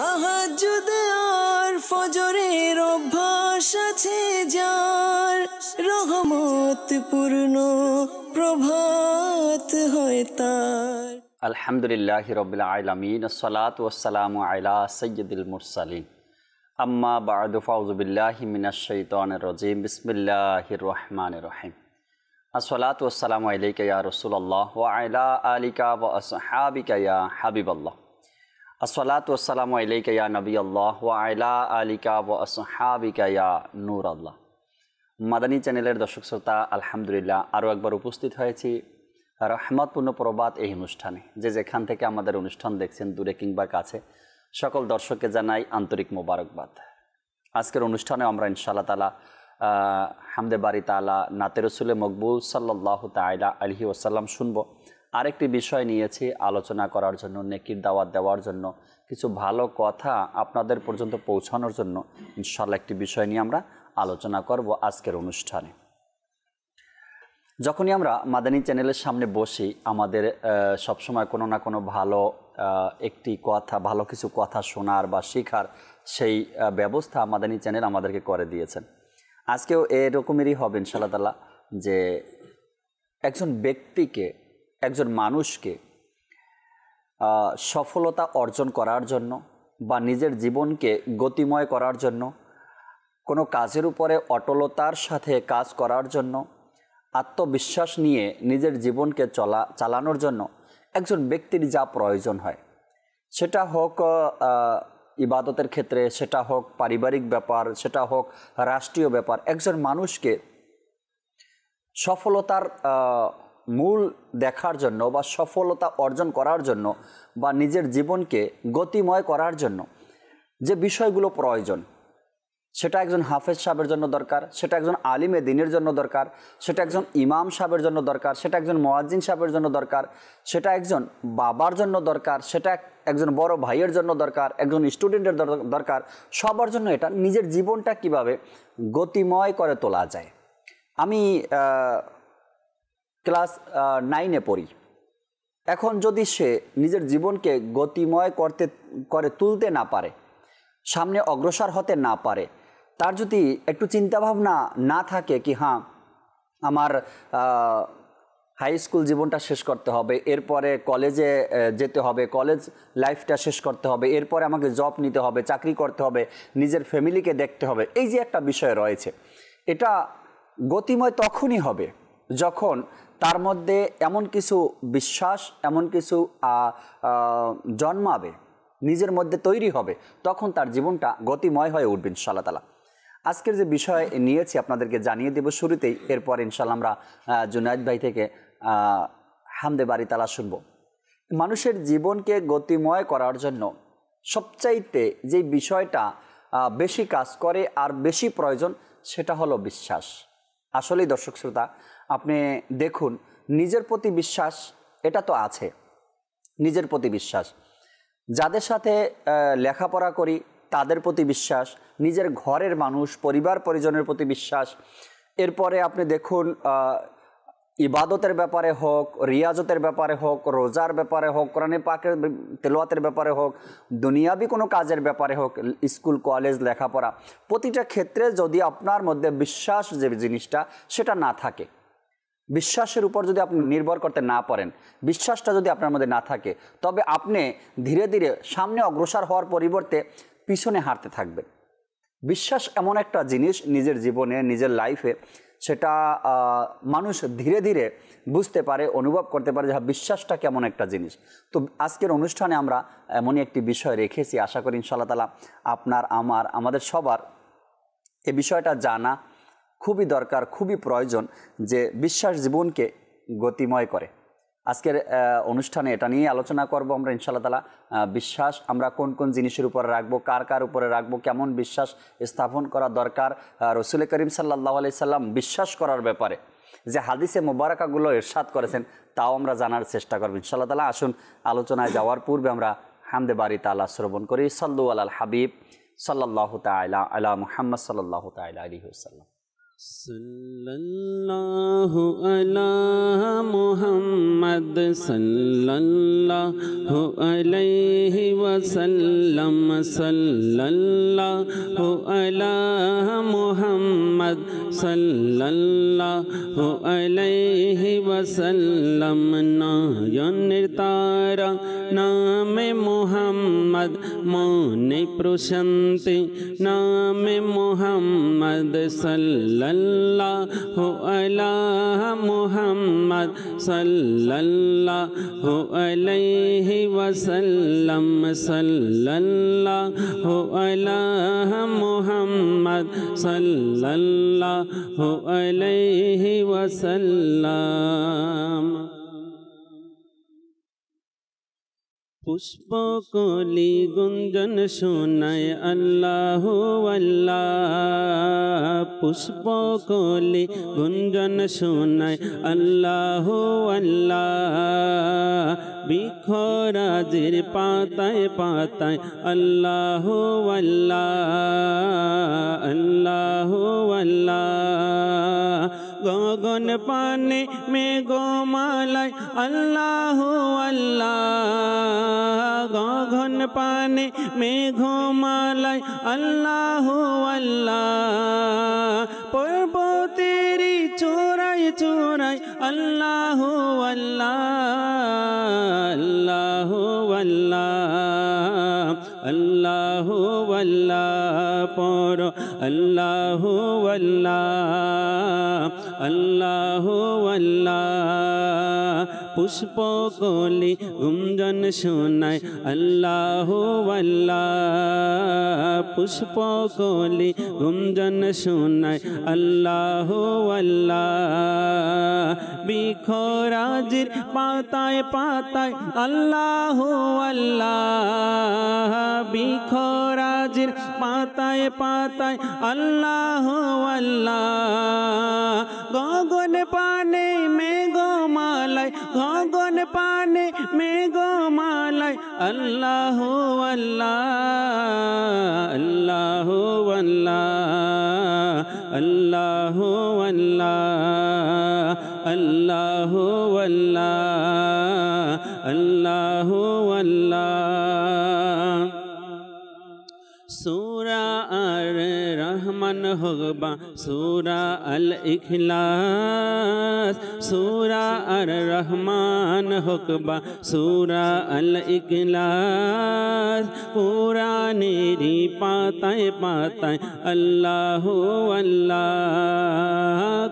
তাহাজুদে আর ফজরের অভ্যাস আছে যার রহমত পূর্ণ প্রভাত হয় তার আলহামদুলিল্লাহ রবিল আলমিন সালাত ওসালাম আলা সৈয়দুল মুরসালিন আম্মা বাদু ফাউজুবিল্লাহি মিনাশাইতান রজিম বিসমিল্লাহির রহমান রহিম আসসালাত ওসালাম আলাইকা ইয়া রসুল্লাহ ওয়া আলা আলিকা ওয়া আসহাবিকা ইয়া হাবিবাল্লাহ আসসালাতাম আলাইকা ইয়া নবী আল্লাহ আয়লা আলিকা ও আসহাবিকা নূর আল্লাহ মাদানী চ্যানেলের দর্শক শ্রোতা আলহামদুলিল্লাহ আরও একবার উপস্থিত হয়েছি রহমতপূর্ণ প্রবাদ এই অনুষ্ঠানে যে যেখান থেকে আমাদের অনুষ্ঠান দেখছেন দূরে কিংবা কাছে সকল দর্শককে জানাই আন্তরিক মোবারকবাদ আজকের অনুষ্ঠানে আমরা ইনশাল্লাহ তালা হামদে বাড়ি তালা নাতেরসুলে মকবুল সাল্লাহ তাইলা আলহি ওসাল্লাম শুনবো আরেকটি বিষয় নিয়েছি আলোচনা করার জন্য নেকির দাওয়াত দেওয়ার জন্য কিছু ভালো কথা আপনাদের পর্যন্ত পৌঁছানোর জন্য ইনশাল্লাহ একটি বিষয় নিয়ে আমরা আলোচনা করব আজকের অনুষ্ঠানে যখনই আমরা মাদানী চ্যানেলের সামনে বসি আমাদের সবসময় কোনো না কোনো ভালো একটি কথা ভালো কিছু কথা শোনার বা শেখার সেই ব্যবস্থা মাদানী চ্যানেল আমাদেরকে করে দিয়েছেন আজকেও এরকমেরই হবে ইনশাল্লাহ তালা যে একজন ব্যক্তিকে একজন মানুষকে সফলতা অর্জন করার জন্য বা নিজের জীবনকে গতিময় করার জন্য কোনো কাজের উপরে অটলতার সাথে কাজ করার জন্য আত্মবিশ্বাস নিয়ে নিজের জীবনকে চলা চালানোর জন্য একজন ব্যক্তির যা প্রয়োজন হয় সেটা হোক ইবাদতের ক্ষেত্রে সেটা হোক পারিবারিক ব্যাপার সেটা হোক রাষ্ট্রীয় ব্যাপার একজন মানুষকে সফলতার মূল দেখার জন্য বা সফলতা অর্জন করার জন্য বা নিজের জীবনকে গতিময় করার জন্য যে বিষয়গুলো প্রয়োজন সেটা একজন হাফেজ সাহেবের জন্য দরকার সেটা একজন আলিমে দিনের জন্য দরকার সেটা একজন ইমাম সাহেবের জন্য দরকার সেটা একজন মোয়াজ্জিন সাহেবের জন্য দরকার সেটা একজন বাবার জন্য দরকার সেটা একজন বড় ভাইয়ের জন্য দরকার একজন স্টুডেন্টের দরকার সবার জন্য এটা নিজের জীবনটা কিভাবে গতিময় করে তোলা যায় আমি ক্লাস নাইনে পড়ি এখন যদি সে নিজের জীবনকে গতিময় করতে করে তুলতে না পারে সামনে অগ্রসর হতে না পারে তার যদি একটু চিন্তাভাবনা না থাকে কি হ্যাঁ আমার হাই স্কুল জীবনটা শেষ করতে হবে এরপরে কলেজে যেতে হবে কলেজ লাইফটা শেষ করতে হবে এরপরে আমাকে জব নিতে হবে চাকরি করতে হবে নিজের ফ্যামিলিকে দেখতে হবে এই যে একটা বিষয় রয়েছে এটা গতিময় তখনই হবে যখন তার মধ্যে এমন কিছু বিশ্বাস এমন কিছু জন্মাবে নিজের মধ্যে তৈরি হবে তখন তার জীবনটা গতিময় হয়ে উঠবে ইনশাল্লাহ তালা আজকের যে বিষয় নিয়েছি আপনাদেরকে জানিয়ে দেব শুরুতেই এরপর ইনশাল্লাহ আমরা জুনায়দ ভাই থেকে হামদে বাড়ি তালা শুনব মানুষের জীবনকে গতিময় করার জন্য সবচাইতে যে বিষয়টা বেশি কাজ করে আর বেশি প্রয়োজন সেটা হলো বিশ্বাস আসলেই দর্শক শ্রোতা আপনি দেখুন নিজের প্রতি বিশ্বাস এটা তো আছে নিজের প্রতি বিশ্বাস যাদের সাথে লেখাপড়া করি তাদের প্রতি বিশ্বাস নিজের ঘরের মানুষ পরিবার পরিজনের প্রতি বিশ্বাস এরপরে আপনি দেখুন ইবাদতের ব্যাপারে হোক রিয়াজতের ব্যাপারে হোক রোজার ব্যাপারে হোক কোরআনে পাকের তেলোয়াতের ব্যাপারে হোক দুনিয়াবি কোনো কাজের ব্যাপারে হোক স্কুল কলেজ লেখাপড়া প্রতিটা ক্ষেত্রে যদি আপনার মধ্যে বিশ্বাস যে জিনিসটা সেটা না থাকে বিশ্বাসের উপর যদি আপনি নির্ভর করতে না পারেন বিশ্বাসটা যদি আপনার মধ্যে না থাকে তবে আপনি ধীরে ধীরে সামনে অগ্রসর হওয়ার পরিবর্তে পিছনে হারতে থাকবেন বিশ্বাস এমন একটা জিনিস নিজের জীবনে নিজের লাইফে সেটা মানুষ ধীরে ধীরে বুঝতে পারে অনুভব করতে পারে যে হ্যাঁ, বিশ্বাসটা কেমন একটা জিনিস তো আজকের অনুষ্ঠানে আমরা এমনই একটি বিষয় রেখেছি আশা করি ইনশাল্লাহ তালা আপনার আমার আমাদের সবার এ বিষয়টা জানা খুবই দরকার খুবই প্রয়োজন যে বিশ্বাস জীবনকে গতিময় করে আজকের অনুষ্ঠানে এটা নিয়ে আলোচনা করব আমরা ইনশাআল্লাহ তালা বিশ্বাস আমরা কোন কোন জিনিসের উপরে রাখবো কার কার উপরে রাখবো কেমন বিশ্বাস স্থাপন করা দরকার রসুল করিম সাল্লাহ আলি সাল্লাম বিশ্বাস করার ব্যাপারে যে হাদিসে মোবারকাগুলো এরশাদ করেছেন তাও আমরা জানার চেষ্টা করবো ইনশাআল্লাহ তালা আসুন আলোচনায় যাওয়ার পূর্বে আমরা হামদে বাড়ি তালা শ্রবণ করি সাল্লু আল হাবিব সাল্লাহ তাইলা আল্লাহ মুহাম্মদ সাল্লাহ তাইলা আলী সাল্লাম सल्लल्लाहु अला मुहम्मद सल्लल्लाहु अलैहि वसल्लम सल्लल्लाहु अला मुहम्मद सल्लल्लाहु अलैहि वसल्लम नयन तारा नाम मोहम्मद मौन प्रशंति नाम मोहम्मद सल्ल सल्लल्लाहु अला मोहम्मद सल्लल्लाहु अलैहि वसल्लम सल्लल्लाहु अला मोहम्मद सल्लल्लाहु अलैहि वसल्लम পুষ্প কলি গুঞ্জন শোনায় আল্লাহ আল্লাহ পুষ্প কলি গুঞ্জন শোনায় আল্লাহ আল্লাহ বিখরাজের পাতায় পাতায় আল্লাহ আল্লাহ আল্লাহ আল্লাহ गगन पाने में गोमालय अल्लाह अल्लाह गगन पाने में घोमालय अल्लाह अल्लाह पर्व तेरी चोराई चोराई अल्लाह अल्लाह अल्लाह अल्लाह अल्लाह अल्लाह पर अल्लाह अल्लाह अल्लाह अल्लाह पुष्पों कोली गुंजन सुनाए अल्लाह अल्लाह पुष्पों कोली गुंजन सुनाए अल्लाह अल्लाह बिखोराजिर पाताए पाताए अल्लाह अल्लाह बिखोराजिर पाताए पाताए अल्लाह अल्लाह गगन पाने में गोमालय গগন পানে মেঘমালয় আল্লাহ আল্লাহ আল্লাহ আল্লাহ আল্লাহ আল্লাহ আল্লাহ আল্লাহ सूरा अर रहमन होबा सूरा अल इखलास सूरा अर रहमान होकबा सूरा अल इखलास पूरा नेरी पाताए पाताए अल्लाह अल्लाह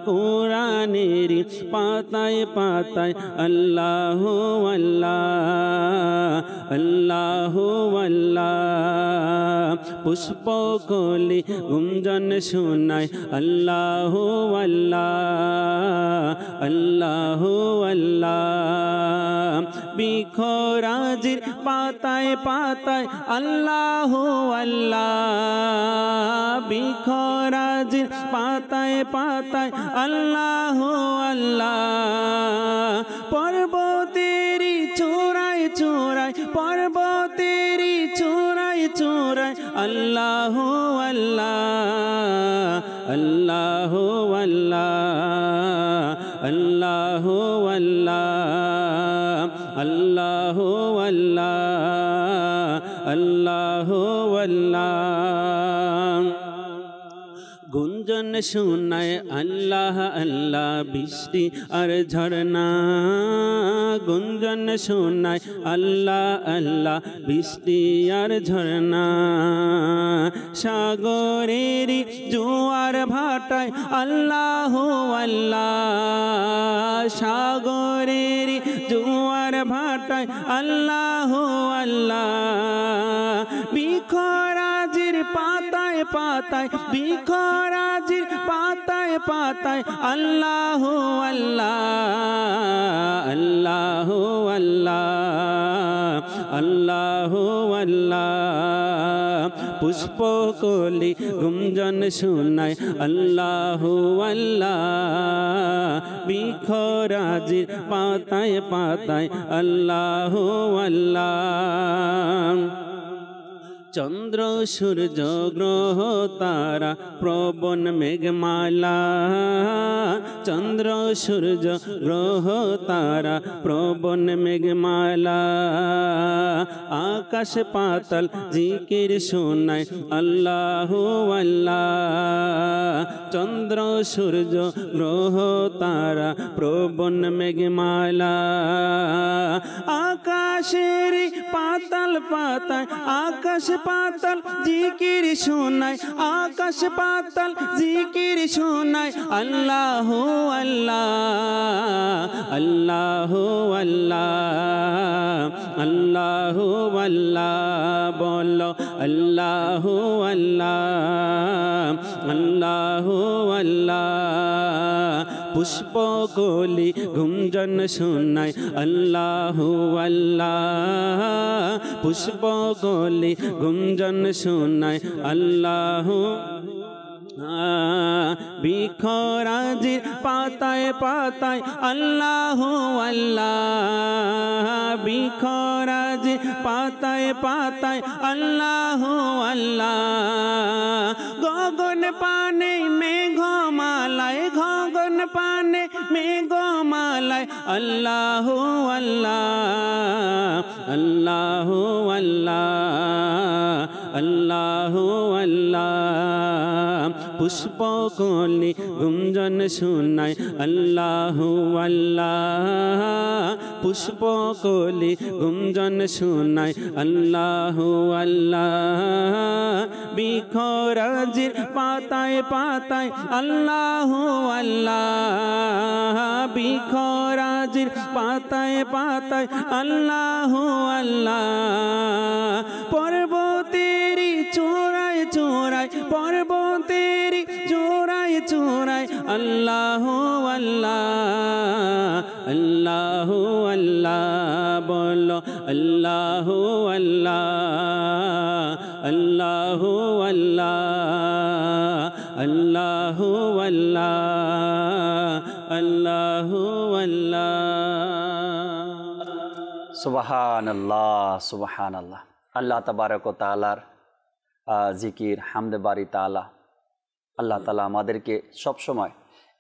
पूरा नेरी पाताए पाताए अल्लाह अल्लाह अल्लाह अल्लाह পুষ্প কলি গুঞ্জন শোনায় আল্লাহ আল্লাহ আল্লাহ আল্লাহ বিখরাজির পাতায় পাতায় আল্লাহ আল্লাহ বিখরাজির পাতায় পাতায় আল্লাহ আল্লাহ পর अल्लाह अल्लाह अल्लाह अल्लाह গান শুনায় আল্লাহ আল্লাহ বৃষ্টি আর ঝরনা গুঞ্জন শুনায় আল্লাহ আল্লাহ বৃষ্টি আর ঝরনা সাগরের জোয়ার ভাটায় আল্লাহ আল্লাহ সাগরের জোয়ার ভাটায় আল্লাহ আল্লাহ পাতায় বিখরাজির পাতায় পাতায় আল্লাহ আল্লাহ আল্লাহ আল্লাহ আল্লাহ আল্লাহ পুষ্প কলি গুঞ্জন শোনায় আল্লাহ আল্লাহ বিখরাজির পাতায় পাতায় আল্লাহ আল্লাহ চন্দ্র সূর্য গ্রহ তারা প্রবণ মেঘমালা চন্দ্র সূর্য গ্রহ তারা প্রবণ মেঘমালা আকাশ পাতাল জিকির শোনায় আল্লাহ আল্লাহ চন্দ্র সূর্য গ্রহ তারা প্রবণ মেঘমালা আকাশের পাতাল পাতায় আকাশ পাতাল জিকির শোনায় আকাশ পাতাল জিকির শোনায় আল্লাহ আল্লাহ আল্লাহ আল্লাহ আল্লাহ আল্লাহ বলো আল্লাহ আল্লাহ আল্লাহ আল্লাহ পুষ্প গলি গুঞ্জন শোনায় আল্লাহ আল্লাহ পুষ্প গলি গুঞ্জন শোনায় আল্লাহ বিখো রাজির পাতায় পাতায় আল্লাহ আল্লাহ বিখো রাজির পাতায় পাতায় আল্লাহ আল্লাহ গগন পানে মেঘমালায় গগন পানে মেঘমালায় আল্লাহ আল্লাহ আল্লাহ আল্লাহ আল্লাহ আল্লাহ পুষ্প কলি গুঞ্জন শুনাই আল্লাহ আল্লাহ পুষ্প কলি গুঞ্জন শুনাই আল্লাহ আল্লাহ বিখরাজির পাতায় পাতায় আল্লাহ আল্লাহ বিখরাজির পাতায় পাতায় আল্লাহ আল্লাহ পর্বতের চোরাই চোরাই পর্বতের চূড়ায় চূড়ায় আল্লাহ আল্লাহ আল্লাহ আল্লাহ বলো আল্লাহ আল্লাহ আল্লাহ আল্লাহ আল্লাহ আল্লাহ আল্লাহ আল্লাহ সুবাহান আল্লাহ সুবাহান আল্লাহ আল্লাহ তবারক তালার জিকির হামদবারি তালা আল্লাহ তালা আমাদেরকে সবসময়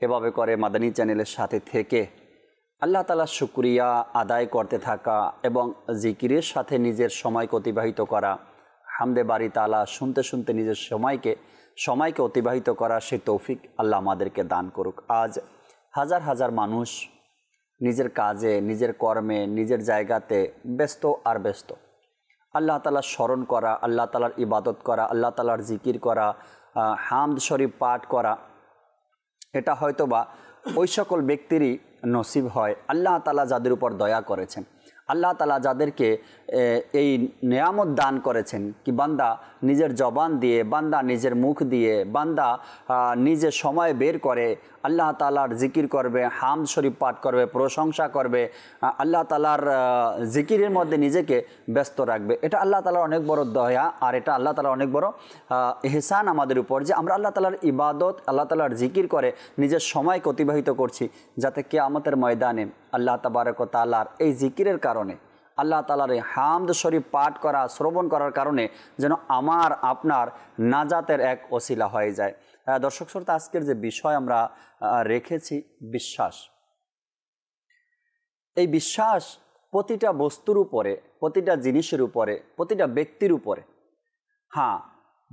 এভাবে করে মাদানী চ্যানেলের সাথে থেকে আল্লাহ তালা শুক্রিয়া আদায় করতে থাকা এবং জিকিরের সাথে নিজের সময়কে অতিবাহিত করা হামদে বাড়ি তালা শুনতে শুনতে নিজের সময়কে সময়কে অতিবাহিত করা সে তৌফিক আল্লাহ আমাদেরকে দান করুক আজ হাজার হাজার মানুষ নিজের কাজে নিজের কর্মে নিজের জায়গাতে ব্যস্ত আর ব্যস্ত আল্লাহ তালার স্মরণ করা আল্লাহ তালার ইবাদত করা আল্লাহ তালার জিকির করা হামদ শরীফ পাঠ করা এটা হয়তো বা ওই সকল ব্যক্তিরই নসিব হয় আল্লাহ তালা যাদের উপর দয়া করেছেন আল্লাহ তালা যাদেরকে এই নেয়ামত দান করেছেন কি বান্দা নিজের জবান দিয়ে বান্দা নিজের মুখ দিয়ে বান্দা নিজে সময় বের করে আল্লাহ তালার জিকির করবে হাম শরীফ পাঠ করবে প্রশংসা করবে আল্লাহ তালার জিকিরের মধ্যে নিজেকে ব্যস্ত রাখবে এটা আল্লাহ তালার অনেক বড় দয়া আর এটা আল্লাহ তালার অনেক বড় হেসান আমাদের উপর যে আমরা আল্লাহ তালার ইবাদত আল্লাহ তালার জিকির করে নিজের সময়কে অতিবাহিত করছি যাতে কে আমাদের ময়দানে আল্লাহ তাবারক তালার এই জিকিরের কারণে আল্লাহ তালার এই হামদ শরীফ পাঠ করা শ্রবণ করার কারণে যেন আমার আপনার নাজাতের এক অশিলা হয়ে যায় হ্যাঁ, দর্শক শ্রোতা আজকের যে বিষয় আমরা রেখেছি বিশ্বাস এই বিশ্বাস প্রতিটা বস্তুর উপরে প্রতিটা জিনিসের উপরে প্রতিটা ব্যক্তির উপরে হ্যাঁ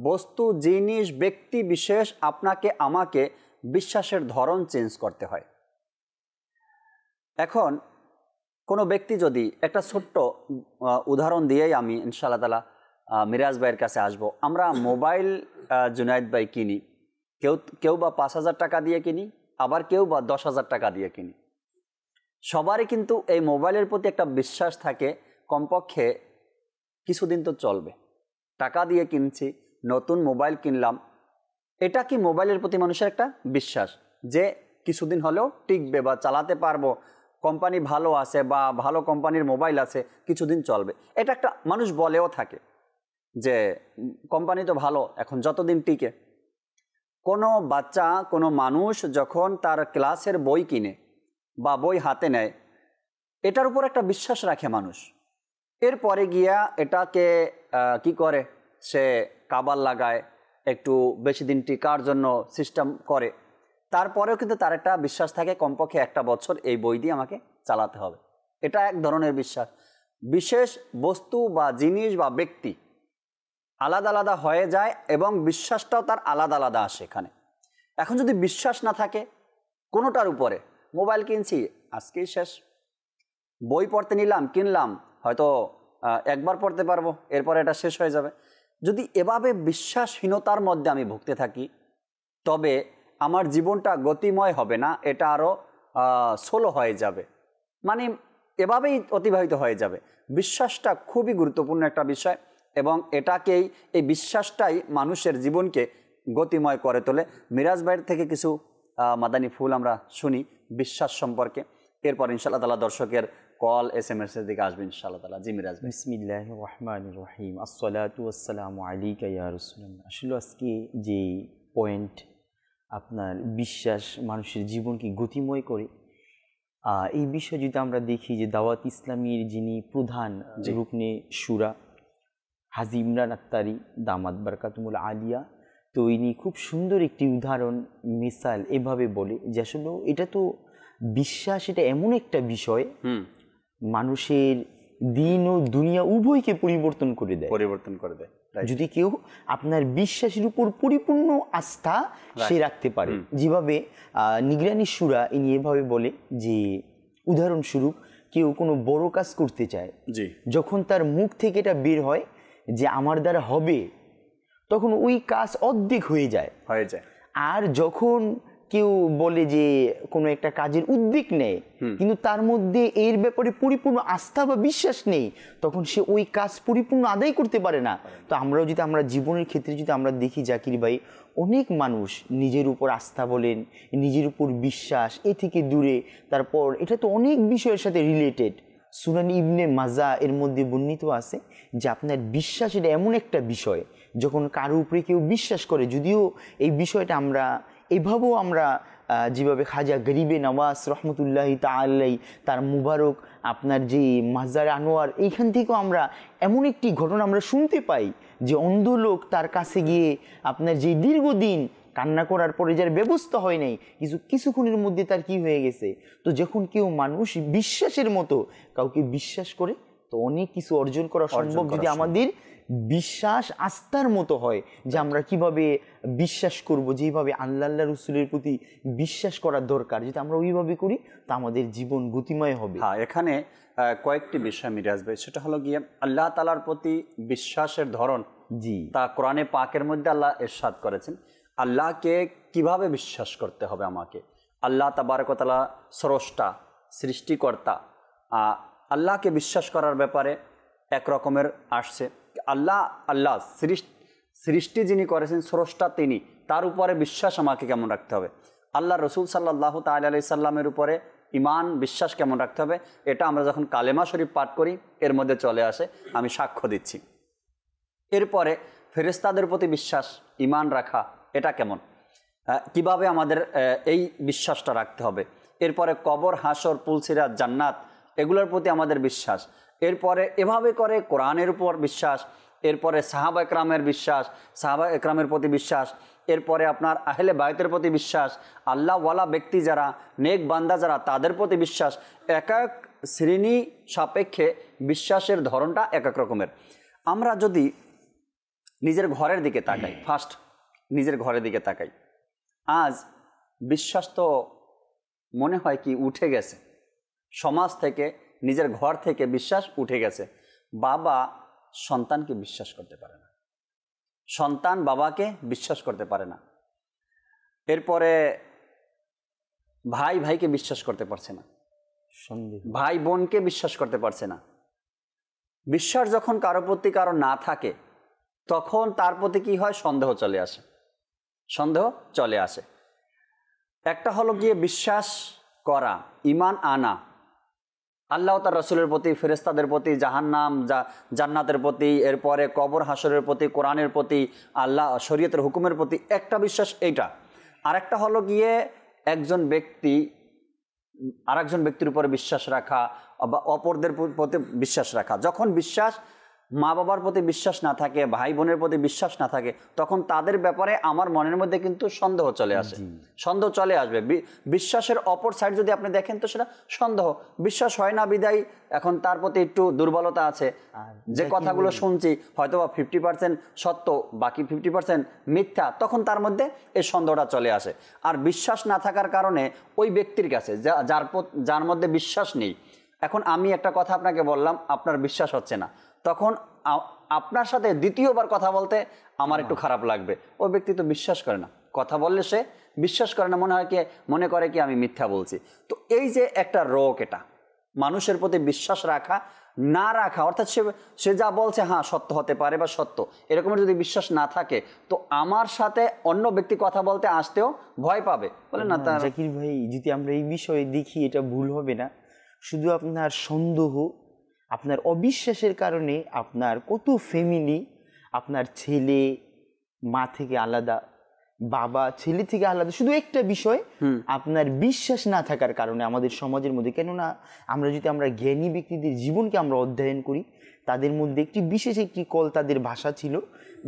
বস্তু জিনিস ব্যক্তি বিশেষ আপনাকে আমাকে বিশ্বাসের ধরন চেঞ্জ করতে হয় এখন কোনো ব্যক্তি যদি একটা ছোট্ট উদাহরণ দিয়েই আমি ইনশাআল্লাহ তালা মিরাজ ভাইয়ের কাছে আসব আমরা মোবাইল জুনায়দ ভাই কিনি কেউ কেউ বা পাঁচ হাজার টাকা দিয়ে কিনি আবার কেউ বা দশ হাজার টাকা দিয়ে কিনি সবারই কিন্তু এই মোবাইলের প্রতি একটা বিশ্বাস থাকে কমপক্ষে কিছুদিন তো চলবে টাকা দিয়ে কিনছি নতুন মোবাইল কিনলাম এটা কি মোবাইলের প্রতি মানুষের একটা বিশ্বাস যে কিছুদিন হলেও টিকবে বা চালাতে পারবো কোম্পানি ভালো আছে বা ভালো কোম্পানির মোবাইল আছে কিছুদিন চলবে এটা একটা মানুষ বলেও থাকে যে কোম্পানি তো ভালো এখন যতদিন টিকে কোনো বাচ্চা কোনো মানুষ যখন তার ক্লাসের বই কিনে বা বই হাতে নেয় এটার উপর একটা বিশ্বাস রাখে মানুষ এরপরে গিয়া এটাকে কি করে সে কাবার লাগায় একটু বেশি দিন টিকার জন্য সিস্টেম করে তারপরেও কিন্তু তার একটা বিশ্বাস থাকে কমপক্ষে একটা বছর এই বই দিয়ে আমাকে চালাতে হবে এটা এক ধরনের বিশ্বাস বিশেষ বস্তু বা জিনিস বা ব্যক্তি আলাদা আলাদা হয়ে যায় এবং বিশ্বাসটাও তার আলাদা আলাদা আসে এখানে এখন যদি বিশ্বাস না থাকে কোনোটার উপরে মোবাইল কিনছি আজকেই শেষ বই পড়তে নিলাম কিনলাম হয়তো একবার পড়তে পারবো এরপর এটা শেষ হয়ে যাবে যদি এভাবে বিশ্বাসহীনতার মধ্যে আমি ভুগতে থাকি তবে আমার জীবনটা গতিময় হবে না এটা আরও সোলো হয়ে যাবে মানে এভাবেই অতিবাহিত হয়ে যাবে বিশ্বাসটা খুবই গুরুত্বপূর্ণ একটা বিষয় এবং এটাকেই এই বিশ্বাসটাই মানুষের জীবনকে গতিময় করে তোলে মিরাজ বাইর থেকে কিছু মাদানি ফুল আমরা শুনি বিশ্বাস সম্পর্কে এরপর ইনশাল্লাহ তালা দর্শকের কল এস এম এস এর দিকে আসবে ইনশাআল্লাহ জি মিরাজ রহিম আসসালাতু আজকে যে পয়েন্ট আপনার বিশ্বাস মানুষের জীবনকে গতিময় করে এই বিষয়ে যদি আমরা দেখি যে দাওয়াত ইসলামীর যিনি প্রধান রূপনে সুরা হাজি ইমরান আত্মারি দামাত বারকাতুমুল আলিয়া তো ইনি খুব সুন্দর একটি উদাহরণ মিসাল এভাবে বলে যে আসলে এটা তো বিশ্বাস এটা এমন একটা বিষয় মানুষের দিন ও দুনিয়া উভয়কে পরিবর্তন করে দেয় পরিবর্তন করে দেয় যদি কেউ আপনার বিশ্বাসের উপর পরিপূর্ণ আস্থা সে রাখতে পারে যেভাবে নিগরানি সুরা ইনি এভাবে বলে যে উদাহরণস্বরূপ কেউ কোনো বড় কাজ করতে চায় যখন তার মুখ থেকে এটা বের হয় যে আমার দ্বারা হবে তখন ওই কাজ অর্ধেক হয়ে যায় হয়ে যায় আর যখন কেউ বলে যে কোনো একটা কাজের উদ্যোগ নেয় কিন্তু তার মধ্যে এর ব্যাপারে পরিপূর্ণ আস্থা বা বিশ্বাস নেই তখন সে ওই কাজ পরিপূর্ণ আদায় করতে পারে না তো আমরাও যদি আমরা জীবনের ক্ষেত্রে যদি আমরা দেখি জাকির ভাই অনেক মানুষ নিজের উপর আস্থা বলেন নিজের উপর বিশ্বাস এ থেকে দূরে তারপর এটা তো অনেক বিষয়ের সাথে রিলেটেড সুরান ইবনে মাজা এর মধ্যে বর্ণিত আছে যে আপনার বিশ্বাস এটা এমন একটা বিষয় যখন কারো উপরে কেউ বিশ্বাস করে যদিও এই বিষয়টা আমরা এভাবেও আমরা যেভাবে খাজা গরিবে নওয়াজ রহমতুল্লাহ তাল্লাই তার মুবারক আপনার যে মাজার আনোয়ার এইখান থেকেও আমরা এমন একটি ঘটনা আমরা শুনতে পাই যে অন্ধ লোক তার কাছে গিয়ে আপনার যে দীর্ঘদিন কান্না করার পরে যার ব্যবস্থা হয় নাই কিছু কিছুক্ষণের মধ্যে তার কি হয়ে গেছে তো যখন কেউ মানুষ বিশ্বাসের মতো কাউকে বিশ্বাস করে তো অনেক কিছু অর্জন করা সম্ভব যদি আমাদের বিশ্বাস আস্থার মতো হয় যে আমরা কিভাবে বিশ্বাস করব যেভাবে আল্লাহ আল্লাহ রসুলের প্রতি বিশ্বাস করার দরকার যদি আমরা ওইভাবে করি তা আমাদের জীবন গতিময় হবে হ্যাঁ এখানে কয়েকটি বিষয় মিরাজ আসবে সেটা হলো গিয়ে আল্লাহ তালার প্রতি বিশ্বাসের ধরন জি তা কোরআনে পাকের মধ্যে আল্লাহ এরশাদ করেছেন আল্লাহকে কিভাবে বিশ্বাস করতে হবে আমাকে আল্লাহ তাবারকতলা স্রষ্টা সৃষ্টিকর্তা আল্লাহকে বিশ্বাস করার ব্যাপারে এক রকমের আসছে আল্লাহ আল্লাহ সৃষ্টি সৃষ্টি যিনি করেছেন স্রষ্টা তিনি তার উপরে বিশ্বাস আমাকে কেমন রাখতে হবে আল্লাহ রসুল সাল্লাহ তালি সাল্লামের উপরে ইমান বিশ্বাস কেমন রাখতে হবে এটা আমরা যখন কালেমা শরীফ পাঠ করি এর মধ্যে চলে আসে আমি সাক্ষ্য দিচ্ছি এরপরে ফেরেস্তাদের প্রতি বিশ্বাস ইমান রাখা এটা কেমন কিভাবে আমাদের এই বিশ্বাসটা রাখতে হবে এরপরে কবর হাসর পুলসিরা জান্নাত এগুলোর প্রতি আমাদের বিশ্বাস এরপরে এভাবে করে কোরআনের উপর বিশ্বাস এরপরে সাহাবা একরামের বিশ্বাস সাহাবা একরামের প্রতি বিশ্বাস এরপরে আপনার আহলে বায়তের প্রতি বিশ্বাস আল্লাহওয়ালা ব্যক্তি যারা নেক বান্দা যারা তাদের প্রতি বিশ্বাস এক এক শ্রেণী সাপেক্ষে বিশ্বাসের ধরনটা এক এক রকমের আমরা যদি নিজের ঘরের দিকে তাকাই ফার্স্ট নিজের ঘরের দিকে তাকাই আজ বিশ্বাস তো মনে হয় কি উঠে গেছে সমাজ থেকে নিজের ঘর থেকে বিশ্বাস উঠে গেছে বাবা সন্তানকে বিশ্বাস করতে পারে না সন্তান বাবাকে বিশ্বাস করতে পারে না এরপরে ভাই ভাইকে বিশ্বাস করতে পারছে না ভাই বোনকে বিশ্বাস করতে পারছে না বিশ্বাস যখন কারো প্রতি কারো না থাকে তখন তার প্রতি কি হয় সন্দেহ চলে আসে সন্দেহ চলে আসে একটা হলো গিয়ে বিশ্বাস করা ইমান আনা আল্লাহ তার রসুলের প্রতি ফেরেস্তাদের প্রতি জাহান্নাম যা জান্নাতের প্রতি এরপরে কবর হাসরের প্রতি কোরআনের প্রতি আল্লাহ শরীয়তের হুকুমের প্রতি একটা বিশ্বাস এইটা আরেকটা হলো গিয়ে একজন ব্যক্তি আরেকজন ব্যক্তির উপরে বিশ্বাস রাখা বা অপরদের প্রতি বিশ্বাস রাখা যখন বিশ্বাস মা বাবার প্রতি বিশ্বাস না থাকে ভাই বোনের প্রতি বিশ্বাস না থাকে তখন তাদের ব্যাপারে আমার মনের মধ্যে কিন্তু সন্দেহ চলে আসে সন্দেহ চলে আসবে বিশ্বাসের অপর সাইড যদি আপনি দেখেন তো সেটা সন্দেহ বিশ্বাস হয় না বিদায় এখন তার প্রতি একটু দুর্বলতা আছে যে কথাগুলো শুনছি হয়তো বা ফিফটি পার্সেন্ট সত্য বাকি ফিফটি পার্সেন্ট মিথ্যা তখন তার মধ্যে এই সন্দেহটা চলে আসে আর বিশ্বাস না থাকার কারণে ওই ব্যক্তির কাছে যার যার মধ্যে বিশ্বাস নেই এখন আমি একটা কথা আপনাকে বললাম আপনার বিশ্বাস হচ্ছে না তখন আপনার সাথে দ্বিতীয়বার কথা বলতে আমার একটু খারাপ লাগবে ও ব্যক্তি তো বিশ্বাস করে না কথা বললে সে বিশ্বাস করে না মনে হয় কি মনে করে কি আমি মিথ্যা বলছি তো এই যে একটা রোগ এটা মানুষের প্রতি বিশ্বাস রাখা না রাখা অর্থাৎ সে সে যা বলছে হ্যাঁ সত্য হতে পারে বা সত্য এরকমের যদি বিশ্বাস না থাকে তো আমার সাথে অন্য ব্যক্তি কথা বলতে আসতেও ভয় পাবে বলে না তার ভাই যদি আমরা এই বিষয়ে দেখি এটা ভুল হবে না শুধু আপনার সন্দেহ আপনার অবিশ্বাসের কারণে আপনার কত ফ্যামিলি আপনার ছেলে মা থেকে আলাদা বাবা ছেলে থেকে আলাদা শুধু একটা বিষয় আপনার বিশ্বাস না থাকার কারণে আমাদের সমাজের মধ্যে কেননা আমরা যদি আমরা জ্ঞানী ব্যক্তিদের জীবনকে আমরা অধ্যয়ন করি তাদের মধ্যে একটি বিশেষ একটি কল তাদের ভাষা ছিল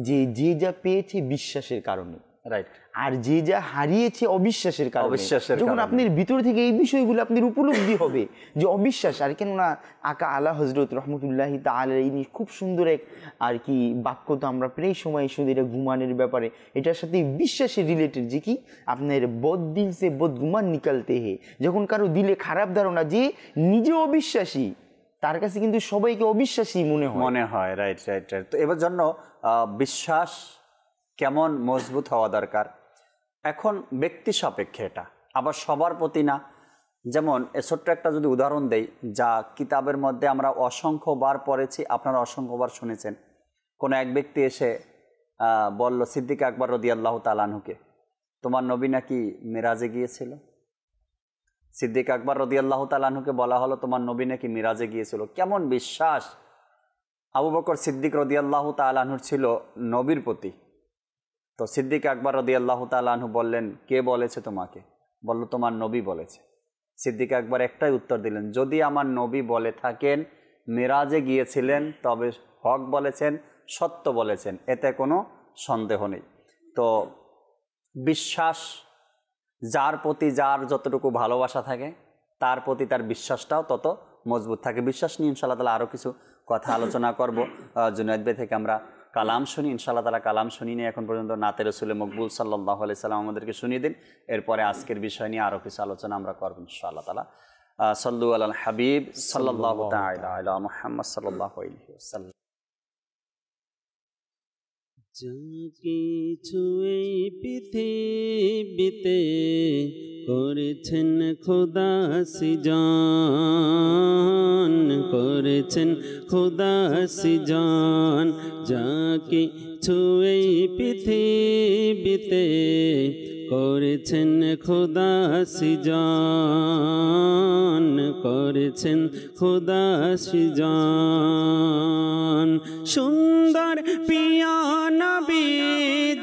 যে যে যা পেয়েছে বিশ্বাসের কারণে রাইট আর যে যা হারিয়েছে অবিশ্বাসের কারণে অবিশ্বাসের যখন আপনার ভিতর থেকে এই বিষয়গুলো আপনার উপলব্ধি হবে যে অবিশ্বাস আর কেননা আকা আলা হজরত রহমতুল্লাহ তাল এই খুব সুন্দর এক আর কি বাক্য তো আমরা প্রায় সময় শুধু এটা ঘুমানের ব্যাপারে এটার সাথে বিশ্বাসের রিলেটেড যে কি আপনার বদ দিল সে বদ গুমান নিকালতে হে যখন কারো দিলে খারাপ ধারণা যে নিজে অবিশ্বাসী তার কাছে কিন্তু সবাইকে অবিশ্বাসী মনে হয় মনে হয় রাইট রাইট রাইট তো এবার জন্য বিশ্বাস কেমন মজবুত হওয়া দরকার এখন ব্যক্তি সাপেক্ষে এটা আবার সবার প্রতি না যেমন এ ছোট্ট একটা যদি উদাহরণ দেই যা কিতাবের মধ্যে আমরা অসংখ্যবার পড়েছি আপনারা অসংখ্যবার শুনেছেন কোনো এক ব্যক্তি এসে বলল সিদ্দিক আকবর রদি আল্লাহ তালানহুকে তোমার নবী নাকি মিরাজে গিয়েছিল সিদ্দিক আকবর রদি আল্লাহ তালানহুকে বলা হলো তোমার নবী নাকি মিরাজে গিয়েছিল কেমন বিশ্বাস আবু বকর সিদ্দিক রদি আল্লাহ তালানহুর ছিল নবীর প্রতি তো সিদ্দিক আকবর রদি আল্লাহ তালাহু বললেন কে বলেছে তোমাকে বলল তোমার নবী বলেছে সিদ্দিক আকবর একটাই উত্তর দিলেন যদি আমার নবী বলে থাকেন মেরাজে গিয়েছিলেন তবে হক বলেছেন সত্য বলেছেন এতে কোনো সন্দেহ নেই তো বিশ্বাস যার প্রতি যার যতটুকু ভালোবাসা থাকে তার প্রতি তার বিশ্বাসটাও তত মজবুত থাকে বিশ্বাস নিয়ে ইনশাল্লাহ তালা আরও কিছু কথা আলোচনা করব জুনায়দ বে থেকে আমরা কালাম শুনি ইনশাল্লাহ তালা কালাম শুনিনি এখন পর্যন্ত নাতে রসুল মকবুল সাল্লাহ আলি সাল্লাম আমাদেরকে শুনিয়ে দিন এরপরে আজকের বিষয় নিয়ে আরও কিছু আলোচনা আমরা করবো ইনশাল্লাহ তালা সল্লু আল হাবিব সাল্লাহ মোহাম্মদ সাল্লাহ যা কিছু এই পৃথিবীতে করেছেন খোদা সিজন করেছেন খোদা সিজন যা কিছু এই পৃথিবীতে করেছেন খুদাসি জান করেছেন খোদা জান সুন্দর পিয়ানবি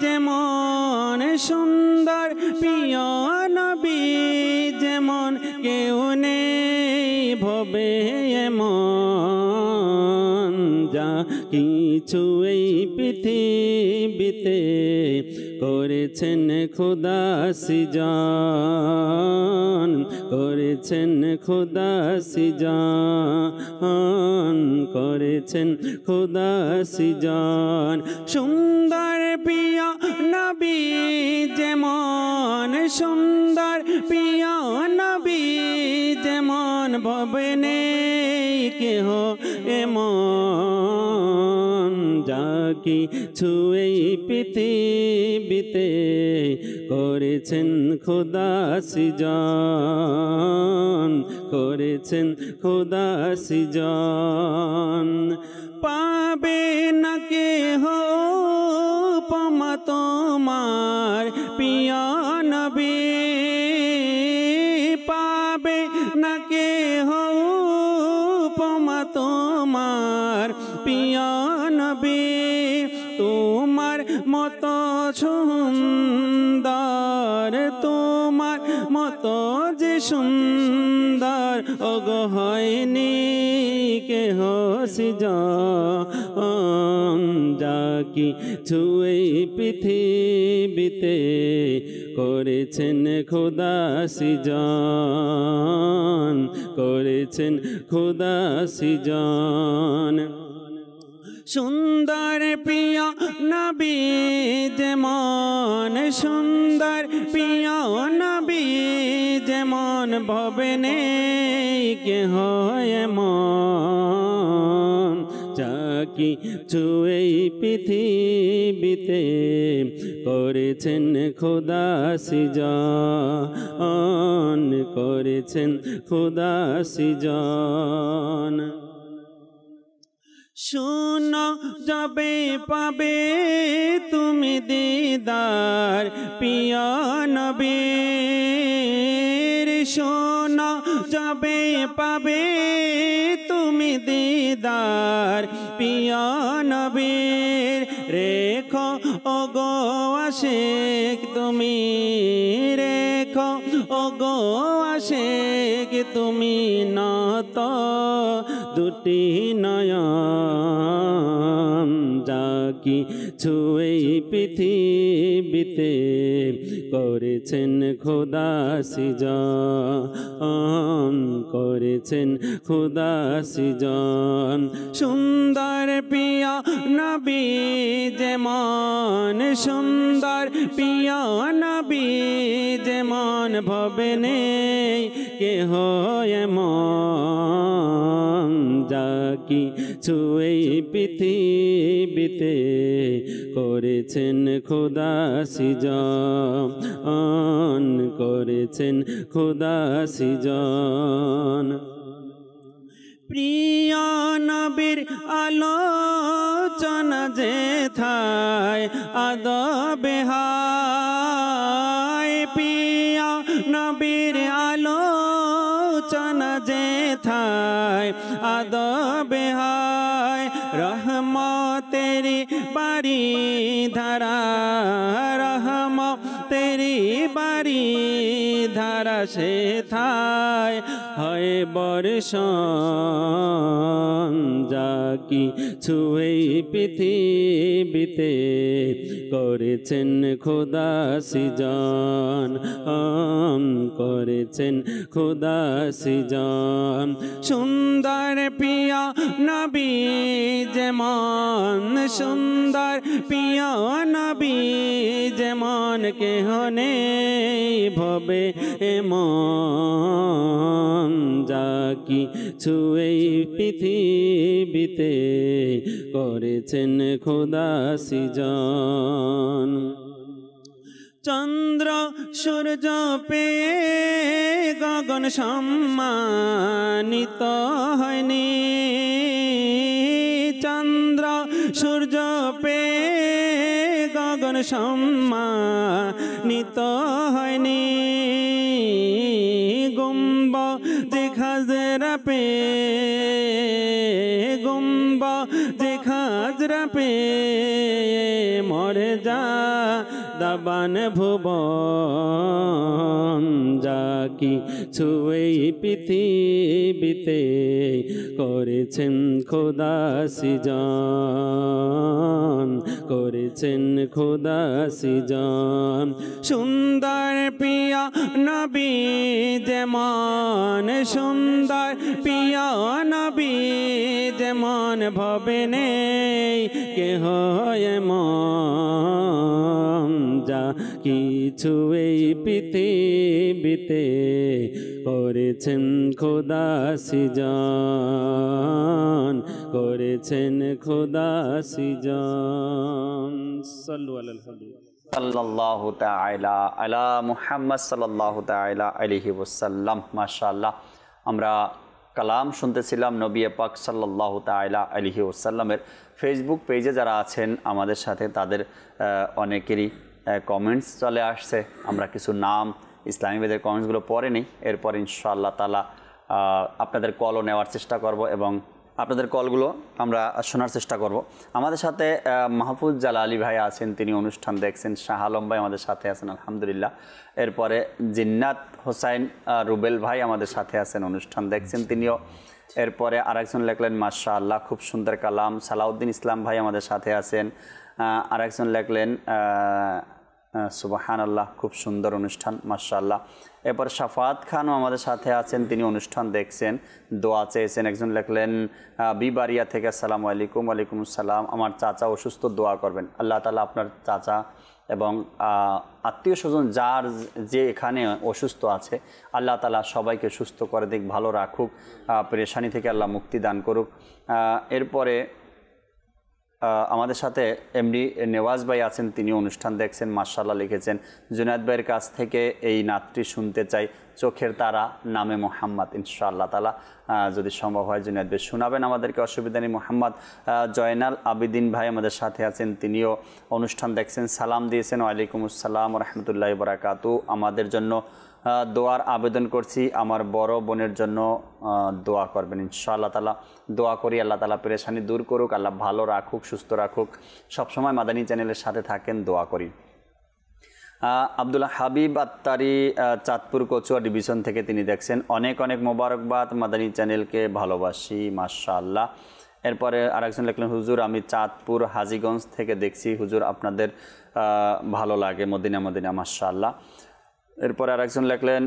যেমন সুন্দর পিয়ানবি যেমন কেউ নেই ভবে এমন যা কিছু এই পৃথিবীতে করেছেন খুদাসি সিজান করেছেন খুদাসি সিজান করেছেন খুদাসি সিজান সুন্দর পিয়া নবী যেমন সুন্দর পিয়া নবী যেমন ভবনে কেহ এমন কি ছুঁয়েই পৃথিবীতে করেছেন খুদাসি সিজন করেছেন খোদা সিজন পাবে না কে হো পমা তোমার পাবে না কে হো সুন্দর অগ হয়নি কেহ যা কি ছুঁই পৃথিবীতে করেছেন খুদাসি সিজন করেছেন খুদাসি সিজন সুন্দর প্রিয় নবী যেমন সুন্দর প্রিয় জীবন নেই কে হয় মন চাকি ছুয়ে পৃথিবীতে করেছেন খোদা সিজন করেছেন খোদা সিজন শূন্য যাবে পাবে তুমি দিদার পিয়ানবী শোনো যাবে পাবে তুমি দিদার পিয়ানবীর রেখ ও গো আশেক তুমি রেখ ও গো আশেক তুমি নত দুটি নয় জাকি কিছু এই পৃথিবীতে করেছেন খোদা সিজন করেছেন খোদা যান সুন্দর পিয়া নবী যেমন সুন্দর পিয়া নবী যেমন ভবনে কেহ এমন যাকি ছুয়ে ছুঁই পৃথিবীতে করেছেন খোদা সিজন করেছেন খোদা সিজন প্রিয় নবীর আলোচনা যে থায় আদবে થશે થાય বর্ষণ যাকি ছুয়ে পৃথিবীতে করেছেন খোদা সিজন করেছেন খোদা সিজন সুন্দর পিয়া নবী যেমন সুন্দর পিয়া নবী যেমন কে হনে ভবে এমন তাকি ছুঁই পৃথিবীতে করেছেন খোদা সিজন চন্দ্র সূর্য পে গগন সম্মানিত হয়নি চন্দ্র সূর্য পে গগন সম্মানিত হয়নি গুম্ব পে গুম্বা যে খাজরা পে বান ভুব যাকি ছুঁই পৃথিবীতে করেছেন খোদাসি জন করেছেন খোদাসি জন সুন্দর পিয়া নবী যেমন সুন্দর পিয়া নবী যেমন ভবনে কেহ এমন যা কিছু এই পৃথিবীতে করেছেন খোদাসি সিজন করেছেন খোদাসি সিজন সাল্লু আলাল সাল্লাল্লাহু মুহাম্মদ সাল্লাল্লাহু তাআলা আলাইহি ওয়াসাল্লাম মাশাআল্লাহ আমরা কালাম শুনতেছিলাম নবী পাক সাল্লাহ তাইলা আলহি ওসাল্লামের ফেসবুক পেজে যারা আছেন আমাদের সাথে তাদের অনেকেরই কমেন্টস চলে আসছে আমরা কিছু নাম ইসলামী বেদের কমেন্টসগুলো পরে নিই এরপর ইনশাল্লাহ তালা আপনাদের কলও নেওয়ার চেষ্টা করব এবং আপনাদের কলগুলো আমরা শোনার চেষ্টা করব আমাদের সাথে মাহফুজ জালা আলী ভাই আছেন তিনি অনুষ্ঠান দেখছেন শাহ আলম ভাই আমাদের সাথে আছেন আলহামদুলিল্লাহ এরপরে জিন্নাত হোসাইন রুবেল ভাই আমাদের সাথে আছেন অনুষ্ঠান দেখছেন তিনিও এরপরে আরেকজন লেখলেন মাশা আল্লাহ খুব সুন্দর কালাম সালাউদ্দিন ইসলাম ভাই আমাদের সাথে আছেন আরেকজন লেখলেন সুবাহান আল্লাহ খুব সুন্দর অনুষ্ঠান আল্লাহ এরপর সাফাত খানও আমাদের সাথে আছেন তিনি অনুষ্ঠান দেখছেন দোয়া চেয়েছেন একজন লেখলেন বিবারিয়া থেকে আসসালামু আলাইকুম ওয়ালাইকুম আসসালাম আমার চাচা অসুস্থ দোয়া করবেন আল্লাহ তালা আপনার চাচা এবং আত্মীয় স্বজন যার যে এখানে অসুস্থ আছে আল্লাহ তালা সবাইকে সুস্থ করে দিক ভালো রাখুক পরেশানি থেকে আল্লাহ মুক্তি দান করুক এরপরে আমাদের সাথে এমনি নেওয়াজ ভাই আছেন তিনি অনুষ্ঠান দেখছেন মার্শাল্লাহ লিখেছেন জুনায়দ ভাইয়ের কাছ থেকে এই নাতটি শুনতে চাই চোখের তারা নামে মোহাম্মদ ইনশাআল্লাহ তালা যদি সম্ভব হয় জুনায়দ ভাই শোনাবেন আমাদেরকে অসুবিধা নেই মোহাম্মদ জয়নাল আবিদিন ভাই আমাদের সাথে আছেন তিনিও অনুষ্ঠান দেখছেন সালাম দিয়েছেন ওয়ালাইকুম আসসালাম রহমতুল্লাহ বরাকাতু আমাদের জন্য দোয়ার আবেদন করছি আমার বড় বোনের জন্য দোয়া করবেন আল্লাহ তালা দোয়া করি আল্লাহ তালা পেরেশানি দূর করুক আল্লাহ ভালো রাখুক সুস্থ রাখুক সবসময় মাদানী চ্যানেলের সাথে থাকেন দোয়া করি আবদুল্লা হাবিব আত্তারি চাঁদপুর কচুয়া ডিভিশন থেকে তিনি দেখছেন অনেক অনেক মোবারকবাদ মাদানী চ্যানেলকে ভালোবাসি আল্লাহ এরপরে আরেকজন লিখলেন হুজুর আমি চাঁদপুর হাজিগঞ্জ থেকে দেখছি হুজুর আপনাদের ভালো লাগে মদিনা মদিনা আল্লাহ এরপর আরেকজন লেখলেন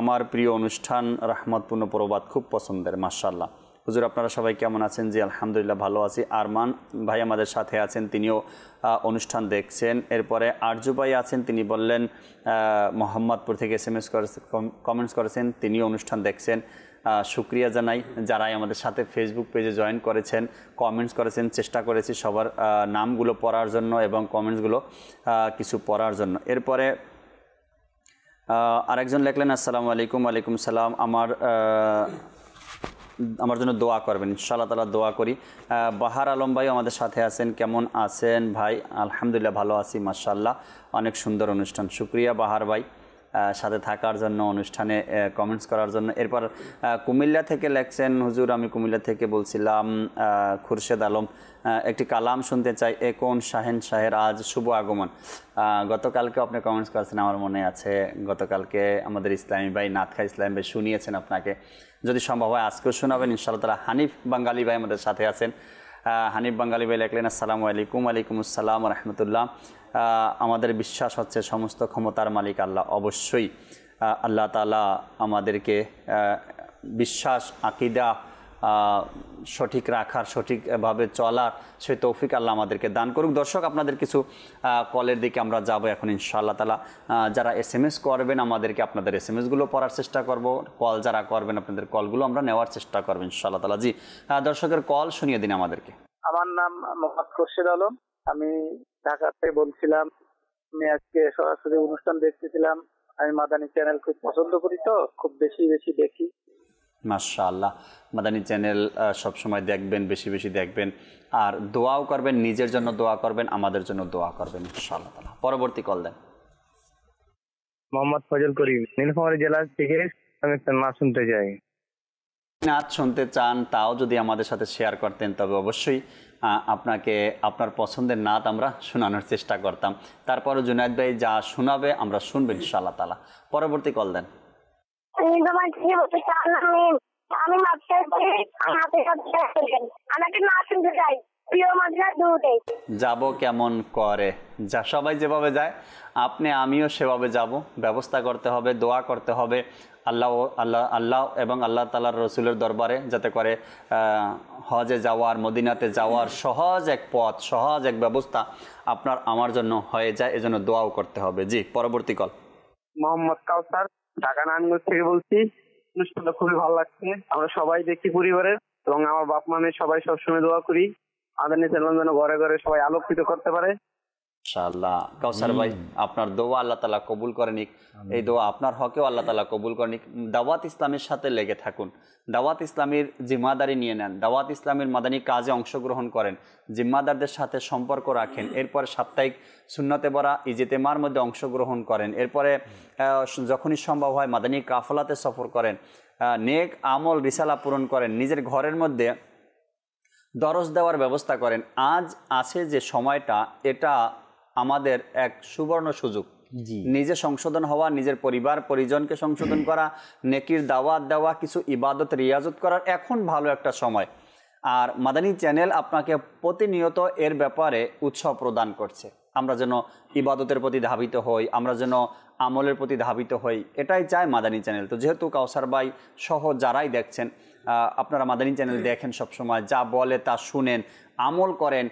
আমার প্রিয় অনুষ্ঠান রাহমতপূর্ণ প্রবাদ খুব পছন্দের মার্শাল্লাহ হুজুর আপনারা সবাই কেমন আছেন জি আলহামদুলিল্লাহ ভালো আছি আরমান ভাই আমাদের সাথে আছেন তিনিও অনুষ্ঠান দেখছেন এরপরে আর্যু ভাই আছেন তিনি বললেন মোহাম্মদপুর থেকে এস এম এস কমেন্টস করেছেন তিনিও অনুষ্ঠান দেখছেন শুক্রিয়া জানাই যারাই আমাদের সাথে ফেসবুক পেজে জয়েন করেছেন কমেন্টস করেছেন চেষ্টা করেছি সবার নামগুলো পড়ার জন্য এবং কমেন্টসগুলো কিছু পড়ার জন্য এরপরে আরেকজন লেখলেন আসসালামু আলাইকুম আলাইকুম সালাম আমার আমার জন্য দোয়া করবেন ইনশাআল্লাহ তালা দোয়া করি বাহার আলম ভাই আমাদের সাথে আছেন কেমন আছেন ভাই আলহামদুলিল্লাহ ভালো আছি মাসাল্লাহ অনেক সুন্দর অনুষ্ঠান শুক্রিয়া বাহার ভাই সাথে থাকার জন্য অনুষ্ঠানে কমেন্টস করার জন্য এরপর কুমিল্লা থেকে লেখছেন হুজুর আমি কুমিল্লা থেকে বলছিলাম খুরশেদ আলম একটি কালাম শুনতে চাই এ কোন শাহেন শাহের আজ শুভ আগমন গতকালকে আপনি কমেন্টস করেছেন আমার মনে আছে গতকালকে আমাদের ইসলামী ভাই নাথখা ইসলামী ভাই শুনিয়েছেন আপনাকে যদি সম্ভব হয় আজকেও শোনাবেন ইনশাআল্লাহ তারা হানিফ বাঙ্গালি ভাই আমাদের সাথে আছেন হানিফ বাঙ্গালি ভাই লেখলেন আসসালামু আলাইকুম আলাইকুম আসসালাম রহমতুল্লাহ আমাদের বিশ্বাস হচ্ছে সমস্ত ক্ষমতার মালিক আল্লাহ অবশ্যই আল্লাহ তালা আমাদেরকে বিশ্বাস আকিদা সঠিক রাখার সঠিকভাবে চলার সেই তৌফিক আল্লাহ আমাদেরকে দান করুক দর্শক আপনাদের কিছু কলের দিকে আমরা যাব এখন ইনশাআল্লাহ তালা যারা এস এম এস করবেন আমাদেরকে আপনাদের এস এম এসগুলো পড়ার চেষ্টা করব কল যারা করবেন আপনাদের কলগুলো আমরা নেওয়ার চেষ্টা করবো ইনশাআল্লাহ তালা জি দর্শকের কল শুনিয়ে দিন আমাদেরকে আমার নাম মোহাম্মদ খুরশিদ আলম আমি ঢাকাতে বলছিলাম আমি আজকে সরাসরি অনুষ্ঠান দেখতেছিলাম আমি মাদানী চ্যানেল খুব পছন্দ করি তো খুব বেশি বেশি দেখি মাশাআল্লাহ মাদানী চ্যানেল সব সময় দেখবেন বেশি বেশি দেখবেন আর দোয়াও করবেন নিজের জন্য দোয়া করবেন আমাদের জন্য দোয়া করবেন ইনশাআল্লাহ পরবর্তী কল দেন মোহাম্মদ ফজল করিম নীলফামারী জেলা থেকে আমি একটা নাচ শুনতে চাই নাচ শুনতে চান তাও যদি আমাদের সাথে শেয়ার করতেন তবে অবশ্যই আপনাকে আপনার পছন্দের নাত আমরা শোনানোর চেষ্টা করতাম তারপরে জুনায়দ ভাই যা শোনাবে আমরা শুনবো ইনশাআল্লাহ তালা পরবর্তী কল দেন আমি তোমার কি বলতে চান আমি আমি মাদ্রাসায় পড়ি আমাকে আমাকে না শুনতে চাই যাব কেমন করে যা সবাই যেভাবে যায় আপনি আমিও সেভাবে যাব ব্যবস্থা করতে হবে দোয়া করতে হবে আল্লাহ আল্লাহ আল্লাহ এবং আল্লাহ তালার রসুলের দরবারে যাতে করে হজে যাওয়ার মদিনাতে যাওয়ার সহজ এক পথ সহজ এক ব্যবস্থা আপনার আমার জন্য হয়ে যায় এজন্য দোয়াও করতে হবে জি পরবর্তী কল মোহাম্মদ কাউসার ঢাকা নারায়ণগঞ্জ থেকে বলছি অনুষ্ঠানটা খুবই ভালো লাগছে আমরা সবাই দেখি পরিবারের এবং আমার বাপ মানে সবাই সবসময় দোয়া করি আমাদের নিচে যেন ঘরে ঘরে সবাই আলোকিত করতে পারে ইনশাআল্লাহ কাউসার ভাই আপনার দোয়া আল্লাহ তালা কবুল করেনিক এই দোয়া আপনার হকেও আল্লাহ তালা কবুল করেনিক দাওয়াত ইসলামের সাথে লেগে থাকুন দাওয়াত ইসলামের জিম্মাদারি নিয়ে নেন দাওয়াত ইসলামের মাদানী কাজে অংশগ্রহণ করেন জিম্মাদারদের সাথে সম্পর্ক রাখেন এরপরে সাপ্তাহিক সুন্নতে বরা ইজেতেমার মধ্যে অংশগ্রহণ করেন এরপরে যখনই সম্ভব হয় মাদানী কাফলাতে সফর করেন নেক আমল রিসালা পূরণ করেন নিজের ঘরের মধ্যে দরজ দেওয়ার ব্যবস্থা করেন আজ আছে যে সময়টা এটা আমাদের এক সুবর্ণ সুযোগ নিজে সংশোধন হওয়া নিজের পরিবার পরিজনকে সংশোধন করা নেকির দাওয়াত দেওয়া কিছু ইবাদত রিয়াজত করার এখন ভালো একটা সময় আর মাদানী চ্যানেল আপনাকে প্রতিনিয়ত এর ব্যাপারে উৎসাহ প্রদান করছে আমরা যেন ইবাদতের প্রতি ধাবিত হই আমরা যেন আমলের প্রতি ধাবিত হই এটাই চায় মাদানী চ্যানেল তো যেহেতু কাউসার বাই সহ যারাই দেখছেন আপনারা মাদানী চ্যানেল দেখেন সবসময় যা বলে তা শুনেন আমল করেন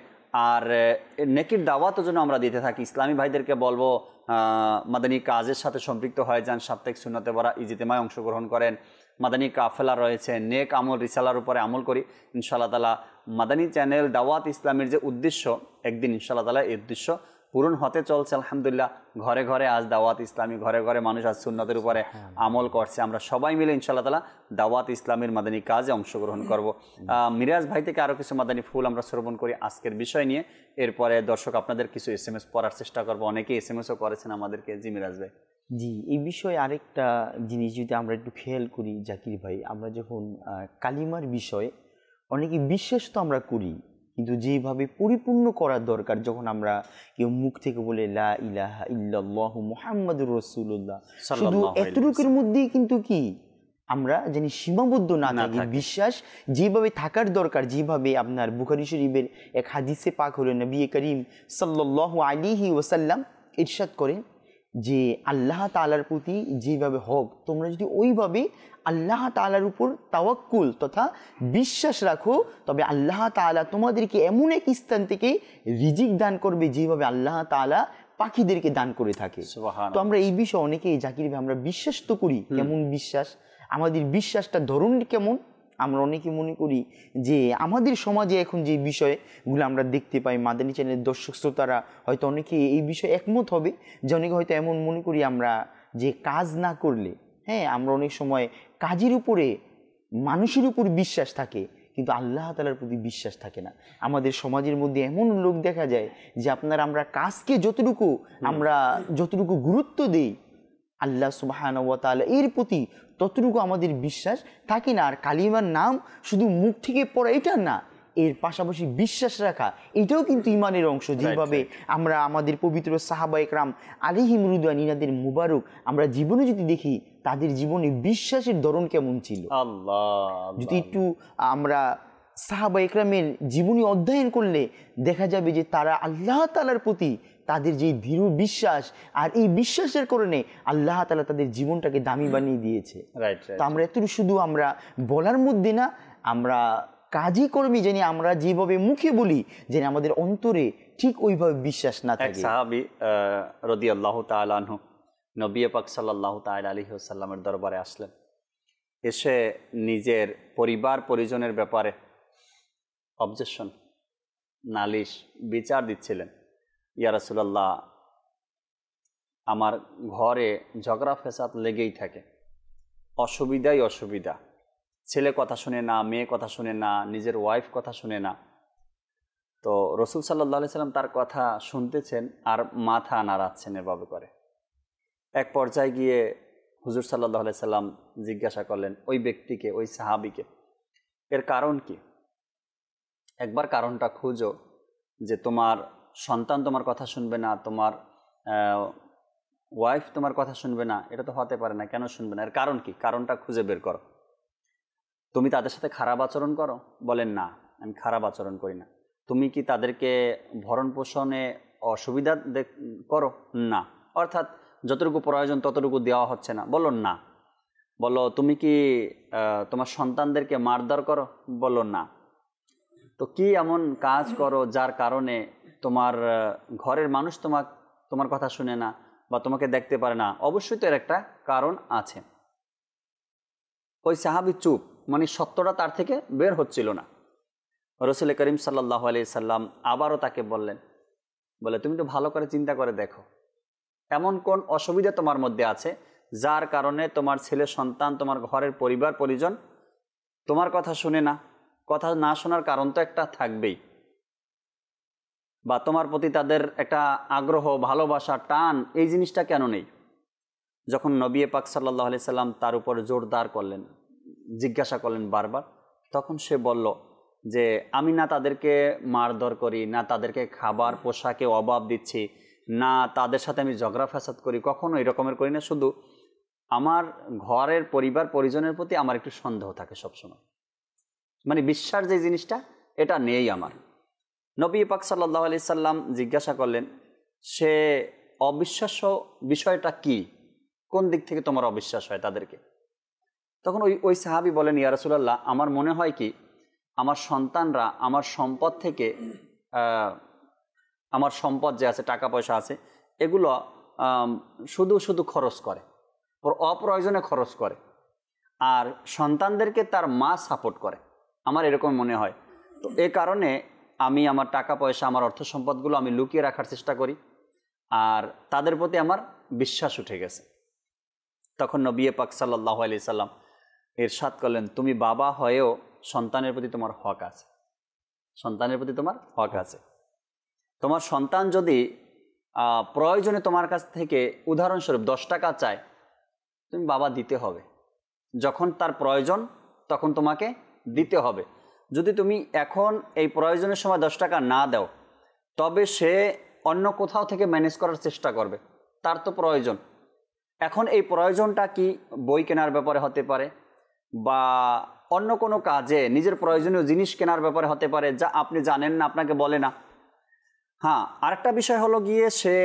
আর নেকির দাওয়াতও জন্য আমরা দিতে থাকি ইসলামী ভাইদেরকে বলবো মাদানী কাজের সাথে সম্পৃক্ত হয়ে যান সাপ্তাহিক শূন্যতে বরা ইজিতেমায় অংশগ্রহণ করেন মাদানী কাফেলা রয়েছে নেক আমল রিসালার উপরে আমল করি ইনশাল্লাহ তালা মাদানী চ্যানেল দাওয়াত ইসলামের যে উদ্দেশ্য একদিন ইনশাল্লাহ তালা এই উদ্দেশ্য পূরণ হতে চলছে আলহামদুলিল্লাহ ঘরে ঘরে আজ দাওয়াত ইসলামী ঘরে ঘরে মানুষ আজ সুন্নতের উপরে হ্যাঁ। আমল করছে আমরা সবাই মিলে ইনশাল্লাহ তালা দাওয়াত ইসলামের মাদানী কাজে অংশগ্রহণ করব মিরাজ ভাই থেকে আরও কিছু মাদানী ফুল আমরা শ্রবণ করি আজকের বিষয় নিয়ে এরপরে দর্শক আপনাদের কিছু এস এম এস পড়ার চেষ্টা করবো অনেকে এস এম এসও করেছেন আমাদেরকে জি মিরাজ ভাই জি এই বিষয়ে আরেকটা জিনিস যদি আমরা একটু খেয়াল করি জাকির ভাই আমরা যখন কালিমার বিষয়ে অনেকে বিশ্বাস তো আমরা করি কিন্তু যেভাবে পরিপূর্ণ করার দরকার যখন আমরা কেউ মুখ থেকে বলে লা ইলাহা শুধু এতটুকুর মধ্যেই কিন্তু কি আমরা যিনি সীমাবদ্ধ না থাকি বিশ্বাস যেভাবে থাকার দরকার যেভাবে আপনার বুখারি শরীফের এক হাদিসে পাক হলেন নবী করিম সাল্লাল্লাহু আলাইহি ওয়াসাল্লাম ইরশাদ করেন যে আল্লাহ তালার প্রতি যেভাবে হোক তোমরা যদি ওইভাবে আল্লাহ তালার উপর তাওয়াক্কুল তথা বিশ্বাস রাখো তবে আল্লাহ তালা তোমাদেরকে এমন এক স্থান থেকে রিজিক দান করবে যেভাবে আল্লাহ তালা পাখিদেরকে দান করে থাকে তো আমরা এই বিষয়ে অনেকে জাকির ভাই আমরা বিশ্বাস তো করি কেমন বিশ্বাস আমাদের বিশ্বাসটা ধরুন কেমন আমরা অনেকে মনে করি যে আমাদের সমাজে এখন যে বিষয়গুলো আমরা দেখতে পাই মাদানী চ্যানেলের দর্শক শ্রোতারা হয়তো অনেকে এই বিষয়ে একমত হবে যে অনেকে হয়তো এমন মনে করি আমরা যে কাজ না করলে হ্যাঁ আমরা অনেক সময় কাজের উপরে মানুষের উপর বিশ্বাস থাকে কিন্তু আল্লাহ তালার প্রতি বিশ্বাস থাকে না আমাদের সমাজের মধ্যে এমন লোক দেখা যায় যে আপনার আমরা কাজকে যতটুকু আমরা যতটুকু গুরুত্ব দেই আল্লাহ সুবাহানবতালা এর প্রতি ততটুকু আমাদের বিশ্বাস থাকে না আর কালিমার নাম শুধু মুখ থেকে পড়া এটা না এর পাশাপাশি বিশ্বাস রাখা এটাও কিন্তু ইমানের অংশ যেভাবে আমরা আমাদের পবিত্র সাহাবা একরাম আলি রুদান ইনাদের মুবারক আমরা জীবনে যদি দেখি তাদের জীবনে বিশ্বাসের ধরন কেমন ছিল আল্লাহ যদি একটু আমরা সাহাবা একরামের জীবনী অধ্যয়ন করলে দেখা যাবে যে তারা আল্লাহ তালার প্রতি তাদের যে দৃঢ় বিশ্বাস আর এই বিশ্বাসের কারণে আল্লাহ তালা তাদের জীবনটাকে দামি বানিয়ে দিয়েছে তো আমরা এতটুকু শুধু আমরা বলার মধ্যে না আমরা কাজই কর্মী যেন আমরা যেভাবে মুখে বলি যেন আমাদের অন্তরে ঠিক ওইভাবে বিশ্বাস না থাকে সাহাবি রদি আল্লাহ তালু নবী পাক সাল্লাহ তাল আলী সাল্লামের দরবারে আসলেন এসে নিজের পরিবার পরিজনের ব্যাপারে অবজেকশন নালিশ বিচার দিচ্ছিলেন ইয়ারসুল্লাহ আমার ঘরে ঝগড়া ফেসাদ লেগেই থাকে অসুবিধাই অসুবিধা ছেলে কথা শুনে না মেয়ে কথা শুনে না নিজের ওয়াইফ কথা শুনে না তো রসুল সাল্লাহ সাল্লাম তার কথা শুনতেছেন আর মাথা নাড়াচ্ছেন এভাবে করে এক পর্যায়ে গিয়ে হুজুর সাল্লাহ সাল্লাম জিজ্ঞাসা করলেন ওই ব্যক্তিকে ওই সাহাবিকে এর কারণ কি একবার কারণটা খুঁজো যে তোমার সন্তান তোমার কথা শুনবে না তোমার ওয়াইফ তোমার কথা শুনবে না এটা তো হতে পারে না কেন শুনবে না এর কারণ কি কারণটা খুঁজে বের করো তুমি তাদের সাথে খারাপ আচরণ করো বলেন না আমি খারাপ আচরণ করি না তুমি কি তাদেরকে ভরণ পোষণে অসুবিধা করো না অর্থাৎ যতটুকু প্রয়োজন ততটুকু দেওয়া হচ্ছে না বলো না বলো তুমি কি তোমার সন্তানদেরকে মারধর করো বলো না তো কি এমন কাজ করো যার কারণে তোমার ঘরের মানুষ তোমার তোমার কথা শুনে না বা তোমাকে দেখতে পারে না অবশ্যই তো এর একটা কারণ আছে ওই সাহাবি চুপ মানে সত্যটা তার থেকে বের হচ্ছিল না রসুল করিম সাল্লাহ আলি সাল্লাম আবারও তাকে বললেন বলে তুমি তো ভালো করে চিন্তা করে দেখো এমন কোন অসুবিধা তোমার মধ্যে আছে যার কারণে তোমার ছেলে সন্তান তোমার ঘরের পরিবার পরিজন তোমার কথা শুনে না কথা না শোনার কারণ তো একটা থাকবেই বা তোমার প্রতি তাদের একটা আগ্রহ ভালোবাসা টান এই জিনিসটা কেন নেই যখন নবী পাক সাল্লাহ আলি সাল্লাম তার উপর জোরদার করলেন জিজ্ঞাসা করলেন বারবার তখন সে বলল যে আমি না তাদেরকে মারধর করি না তাদেরকে খাবার পোশাকে অভাব দিচ্ছি না তাদের সাথে আমি ঝগড়া ফ্যাসাদ করি কখনো এই রকমের করি না শুধু আমার ঘরের পরিবার পরিজনের প্রতি আমার একটু সন্দেহ থাকে সবসময় মানে বিশ্বাস যে জিনিসটা এটা নেই আমার নবী পাক সাল্লাহ আলি সাল্লাম জিজ্ঞাসা করলেন সে অবিশ্বাস্য বিষয়টা কি কোন দিক থেকে তোমার অবিশ্বাস হয় তাদেরকে তখন ওই ওই সাহাবি বলেন ইয়ারসুল্লাহ আমার মনে হয় কি আমার সন্তানরা আমার সম্পদ থেকে আমার সম্পদ যে আছে টাকা পয়সা আছে এগুলো শুধু শুধু খরচ করে অপ্রয়োজনে খরচ করে আর সন্তানদেরকে তার মা সাপোর্ট করে আমার এরকম মনে হয় তো এ কারণে আমি আমার টাকা পয়সা আমার অর্থ সম্পদগুলো আমি লুকিয়ে রাখার চেষ্টা করি আর তাদের প্রতি আমার বিশ্বাস উঠে গেছে তখন নবিয়ে পাক সাল্লাহ আলি সাল্লাম এরশাদ করলেন তুমি বাবা হয়েও সন্তানের প্রতি তোমার হক আছে সন্তানের প্রতি তোমার হক আছে তোমার সন্তান যদি প্রয়োজনে তোমার কাছ থেকে উদাহরণস্বরূপ দশ টাকা চায় তুমি বাবা দিতে হবে যখন তার প্রয়োজন তখন তোমাকে দিতে হবে যদি তুমি এখন এই প্রয়োজনের সময় দশ টাকা না দাও তবে সে অন্য কোথাও থেকে ম্যানেজ করার চেষ্টা করবে তার তো প্রয়োজন এখন এই প্রয়োজনটা কি বই কেনার ব্যাপারে হতে পারে বা অন্য কোনো কাজে নিজের প্রয়োজনীয় জিনিস কেনার ব্যাপারে হতে পারে যা আপনি জানেন না আপনাকে বলে না হ্যাঁ আরেকটা বিষয় হলো গিয়ে সে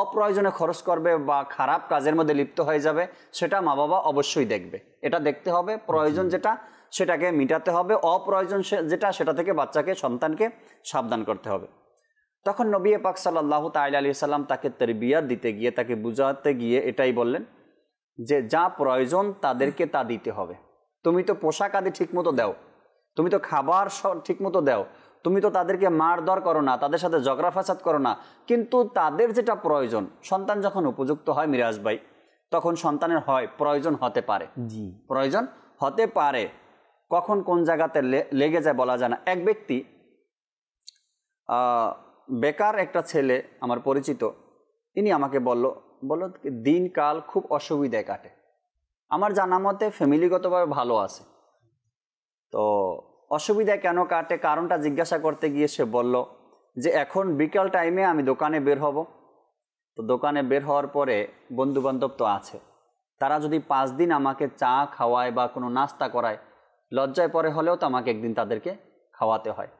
অপ্রয়োজনে খরচ করবে বা খারাপ কাজের মধ্যে লিপ্ত হয়ে যাবে সেটা মা বাবা অবশ্যই দেখবে এটা দেখতে হবে প্রয়োজন আচ্ছা। যেটা সেটাকে মিটাতে হবে অপ্রয়োজন যেটা সেটা থেকে বাচ্চাকে সন্তানকে সাবধান করতে হবে তখন নবী পাক সাল্লাহ তাইল আলী সাল্লাম তাকে বিয়ার দিতে গিয়ে তাকে বুঝাতে গিয়ে এটাই বললেন যে যা প্রয়োজন তাদেরকে তা দিতে হবে তুমি তো পোশাক আদি ঠিকমতো দাও তুমি তো খাবার ঠিকমতো দাও তুমি তো তাদেরকে মার দর করো না তাদের সাথে জগরা ফাসাদ করো না কিন্তু তাদের যেটা প্রয়োজন সন্তান যখন উপযুক্ত হয় মিরাজ ভাই তখন সন্তানের হয় প্রয়োজন হতে পারে জি প্রয়োজন হতে পারে কখন কোন জায়গাতে লেগে যায় বলা যায় না এক ব্যক্তি বেকার একটা ছেলে আমার পরিচিত তিনি আমাকে বলল বলল দিনকাল খুব অসুবিধায় কাটে আমার জানা মতে ফ্যামিলিগতভাবে ভালো আছে তো অসুবিধায় কেন কাটে কারণটা জিজ্ঞাসা করতে গিয়ে সে বলল যে এখন বিকাল টাইমে আমি দোকানে বের হব তো দোকানে বের হওয়ার পরে বন্ধুবান্ধব তো আছে তারা যদি পাঁচ দিন আমাকে চা খাওয়ায় বা কোনো নাস্তা করায় লজ্জায় পরে হলেও তো আমাকে একদিন তাদেরকে খাওয়াতে হয়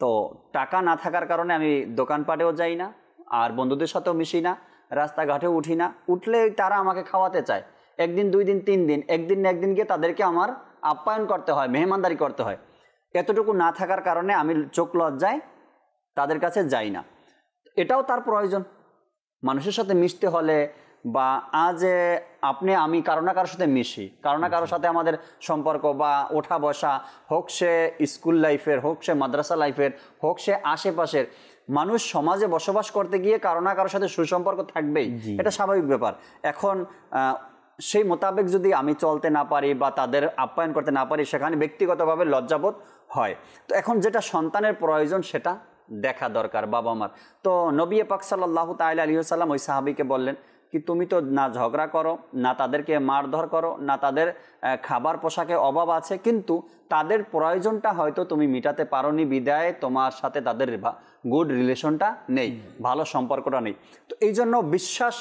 তো টাকা না থাকার কারণে আমি দোকানপাটেও যাই না আর বন্ধুদের সাথেও মিশি না রাস্তাঘাটেও উঠি না উঠলে তারা আমাকে খাওয়াতে চায় একদিন দুই দিন তিন দিন একদিন না একদিন গিয়ে তাদেরকে আমার আপ্যায়ন করতে হয় মেহমানদারি করতে হয় এতটুকু না থাকার কারণে আমি চোখ লজ্জায় তাদের কাছে যাই না এটাও তার প্রয়োজন মানুষের সাথে মিশতে হলে বা আজ আপনি আমি কারো না কারোর সাথে মিশি কারো না কারোর আচ্ছা। সাথে আমাদের সম্পর্ক বা ওঠা বসা হোক সে স্কুল লাইফের হোক সে মাদ্রাসা লাইফের হোক সে আশেপাশের মানুষ সমাজে বসবাস করতে গিয়ে কারো না কারোর সাথে সুসম্পর্ক থাকবেই এটা স্বাভাবিক ব্যাপার এখন সেই মোতাবেক যদি আমি চলতে না পারি বা তাদের আপ্যায়ন করতে না পারি সেখানে ব্যক্তিগতভাবে লজ্জাবোধ হয় তো এখন যেটা সন্তানের প্রয়োজন সেটা দেখা দরকার বাবা মার তো নবী পাক সাল্লাহ তাইল আলী সাল্লাম ওই সাহাবিকে বললেন কি তুমি তো না ঝগড়া করো না তাদেরকে মারধর করো না তাদের খাবার পোশাকে অভাব আছে কিন্তু তাদের প্রয়োজনটা হয়তো তুমি মিটাতে নি বিদায় তোমার সাথে তাদের গুড রিলেশনটা নেই ভালো সম্পর্কটা নেই তো এই জন্য বিশ্বাস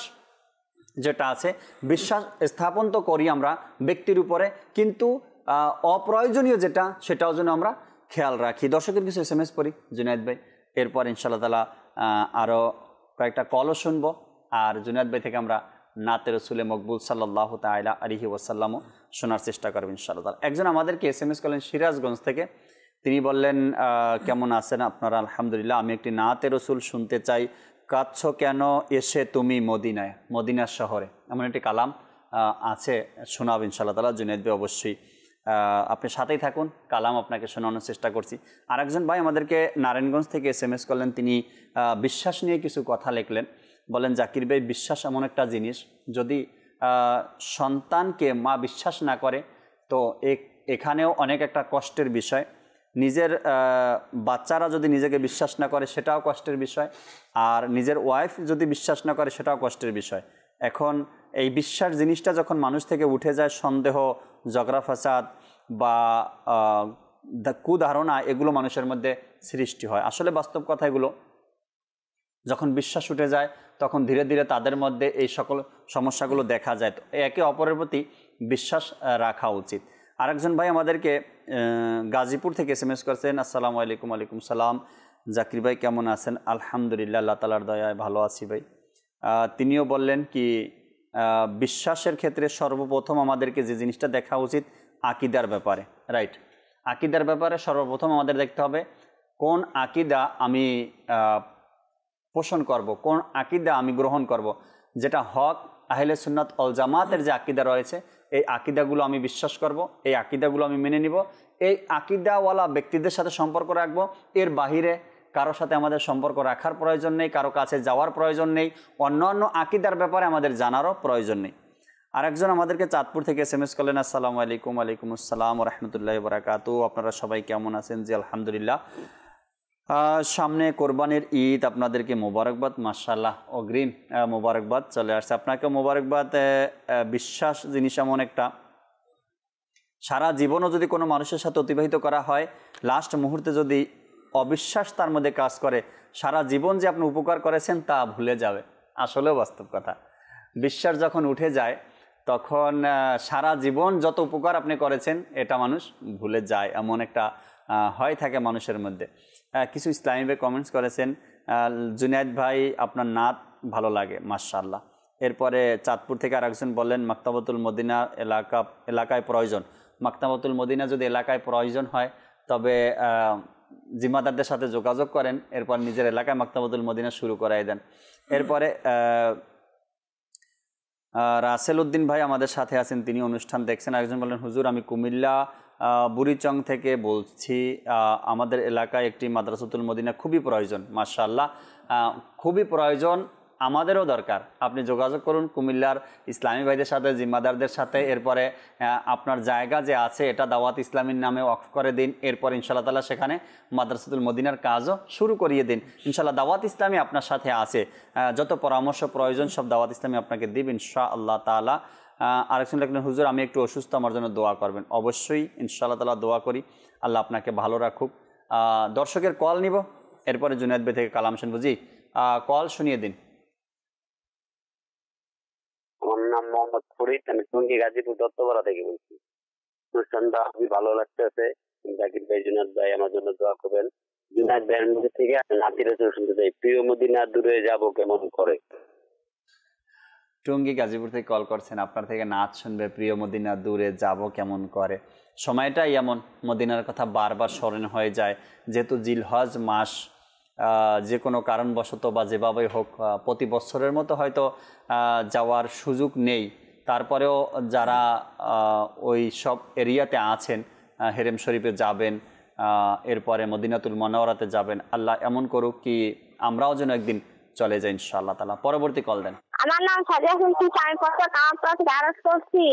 যেটা আছে বিশ্বাস স্থাপন তো করি আমরা ব্যক্তির উপরে কিন্তু অপ্রয়োজনীয় যেটা সেটাও যেন আমরা খেয়াল রাখি দর্শকের কিছু এস এম এস পড়ি জুনায়দ ভাই এরপর ইনশাল্লাহ তালা আরও কয়েকটা কলও শুনবো আর জুনিয়াদ ভাই থেকে আমরা নাতে রসুলে মকবুল সাল্লাহ তাইলা আলিহি ওসাল্লামও শোনার চেষ্টা করবেন ইনশাআল্লাহ একজন আমাদেরকে এস এম এস করলেন সিরাজগঞ্জ থেকে তিনি বললেন কেমন আছেন আপনারা আলহামদুলিল্লাহ আমি একটি নাতে রসুল শুনতে চাই কাচ্ছ কেন এসে তুমি মদিনায় মদিনার শহরে এমন একটি কালাম আছে শোনাব ইনশাল্লাহ তালা জুনেদ অবশ্যই আপনি সাথেই থাকুন কালাম আপনাকে শোনানোর চেষ্টা করছি আরেকজন ভাই আমাদেরকে নারায়ণগঞ্জ থেকে এস এম এস করলেন তিনি বিশ্বাস নিয়ে কিছু কথা লিখলেন বলেন জাকির ভাই বিশ্বাস এমন একটা জিনিস যদি সন্তানকে মা বিশ্বাস না করে তো এখানেও অনেক একটা কষ্টের বিষয় নিজের বাচ্চারা যদি নিজেকে বিশ্বাস না করে সেটাও কষ্টের বিষয় আর নিজের ওয়াইফ যদি বিশ্বাস না করে সেটাও কষ্টের বিষয় এখন এই বিশ্বাস জিনিসটা যখন মানুষ থেকে উঠে যায় সন্দেহ ঝগড়া ফাসাদ বা কুধারণা এগুলো মানুষের মধ্যে সৃষ্টি হয় আসলে বাস্তব কথা এগুলো যখন বিশ্বাস উঠে যায় তখন ধীরে ধীরে তাদের মধ্যে এই সকল সমস্যাগুলো দেখা যায় তো একে অপরের প্রতি বিশ্বাস রাখা উচিত আরেকজন ভাই আমাদেরকে গাজীপুর থেকে এস এম এস করছেন আসসালামু আলাইকুম আলাইকুম সালাম জাকির ভাই কেমন আছেন আলহামদুলিল্লাহ আল্লাহ তালার দয়ায় ভালো আছি ভাই তিনিও বললেন কি বিশ্বাসের ক্ষেত্রে সর্বপ্রথম আমাদেরকে যে জিনিসটা দেখা উচিত আকিদার ব্যাপারে রাইট আকিদার ব্যাপারে সর্বপ্রথম আমাদের দেখতে হবে কোন আকিদা আমি পোষণ করব কোন আকিদা আমি গ্রহণ করব। যেটা হক আহলে সুন্নাত অল জামাতের যে আকিদা রয়েছে এই আকিদাগুলো আমি বিশ্বাস করব। এই আকিদাগুলো আমি মেনে নিব এই আকিদাওয়ালা ব্যক্তিদের সাথে সম্পর্ক রাখব এর বাহিরে কারো সাথে আমাদের সম্পর্ক রাখার প্রয়োজন নেই কারো কাছে যাওয়ার প্রয়োজন নেই অন্য অন্য আকিদার ব্যাপারে আমাদের জানারও প্রয়োজন নেই আরেকজন আমাদেরকে চাঁদপুর থেকে এস এম এস করলেন আসসালামু আলাইকুম আলাইকুম আসসালাম রহমতুল্লাহ বরাকাতু আপনারা সবাই কেমন আছেন জি আলহামদুলিল্লাহ সামনে কোরবানির ঈদ আপনাদেরকে মোবারকবাদ মাসাল্লাহ অগ্রিম মোবারকবাদ চলে আসছে আপনাকে মোবারকবাদ বিশ্বাস জিনিস এমন একটা সারা জীবনও যদি কোনো মানুষের সাথে অতিবাহিত করা হয় লাস্ট মুহূর্তে যদি অবিশ্বাস তার মধ্যে কাজ করে সারা জীবন যে আপনি উপকার করেছেন তা ভুলে যাবে আসলেও বাস্তব কথা বিশ্বাস যখন উঠে যায় তখন সারা জীবন যত উপকার আপনি করেছেন এটা মানুষ ভুলে যায় এমন একটা হয়ে থাকে মানুষের মধ্যে কিছু ইসলামী ভাই কমেন্টস করেছেন জুনায়দ ভাই আপনার নাত ভালো লাগে মার্শাল্লাহ এরপরে চাঁদপুর থেকে আরেকজন বললেন মাক্তাবতুল মদিনা এলাকা এলাকায় প্রয়োজন মাক্তাবতুল মদিনা যদি এলাকায় প্রয়োজন হয় তবে জিম্মাদারদের সাথে যোগাযোগ করেন এরপর নিজের এলাকায় মাক্তাবতুল মদিনা শুরু করাই দেন এরপরে রাসেল উদ্দিন ভাই আমাদের সাথে আছেন তিনি অনুষ্ঠান দেখছেন আরেকজন বলেন হুজুর আমি কুমিল্লা বুড়িচং থেকে বলছি আমাদের এলাকায় একটি মাদ্রাসাতুল মদিনা খুবই প্রয়োজন মার্শাল্লাহ খুবই প্রয়োজন আমাদেরও দরকার আপনি যোগাযোগ করুন কুমিল্লার ইসলামী ভাইদের সাথে জিম্মাদারদের সাথে এরপরে আপনার জায়গা যে আছে এটা দাওয়াত ইসলামীর নামে অফ করে দিন এরপর ইনশাল্লাহ তালা সেখানে মাদ্রাসাতুল মদিনার কাজও শুরু করিয়ে দিন ইনশাল্লাহ দাওয়াত ইসলামী আপনার সাথে আছে যত পরামর্শ প্রয়োজন সব দাওয়াত ইসলামী আপনাকে দিব ইনশা আল্লাহ তালা আরেকজন লেখলেন হুজুর আমি একটু অসুস্থ আমার জন্য দোয়া করবেন অবশ্যই ইনশাল্লাহ তালা দোয়া করি আল্লাহ আপনাকে ভালো রাখুক দর্শকের কল নিব এরপরে জুনায়দ বে থেকে কালাম সেন বুঝি কল শুনিয়ে দিন আমার নাম মোহাম্মদ ফরিদ আমি গাজীপুর দত্তপাড়া থেকে বলছি ভালো জাকির ভাই জুনাদ ভাই আমার জন্য দোয়া করবেন জুনাদ থেকে নাতিরা শুনতে চাই প্রিয় মদিনা দূরে যাব কেমন করে টঙ্গী গাজীপুর থেকে কল করছেন আপনার থেকে নাচ শুনবে প্রিয় মদিনা দূরে যাব কেমন করে সময়টাই এমন মদিনার কথা বারবার স্মরণ হয়ে যায় যেহেতু জিলহজ মাস যে কোনো কারণবশত বা যেভাবেই হোক প্রতি বছরের মতো হয়তো যাওয়ার সুযোগ নেই তারপরেও যারা ওই সব এরিয়াতে আছেন হেরেম শরীফে যাবেন এরপরে মদিনাতুল মনোয়ারাতে যাবেন আল্লাহ এমন করুক কি আমরাও যেন একদিন চলে যায় ইনশাআল্লাহ তাআলা পরবর্তী কল দেন আমার নাম সাজা হোসেন আমি পড়তে কাম থেকে আরজ করছি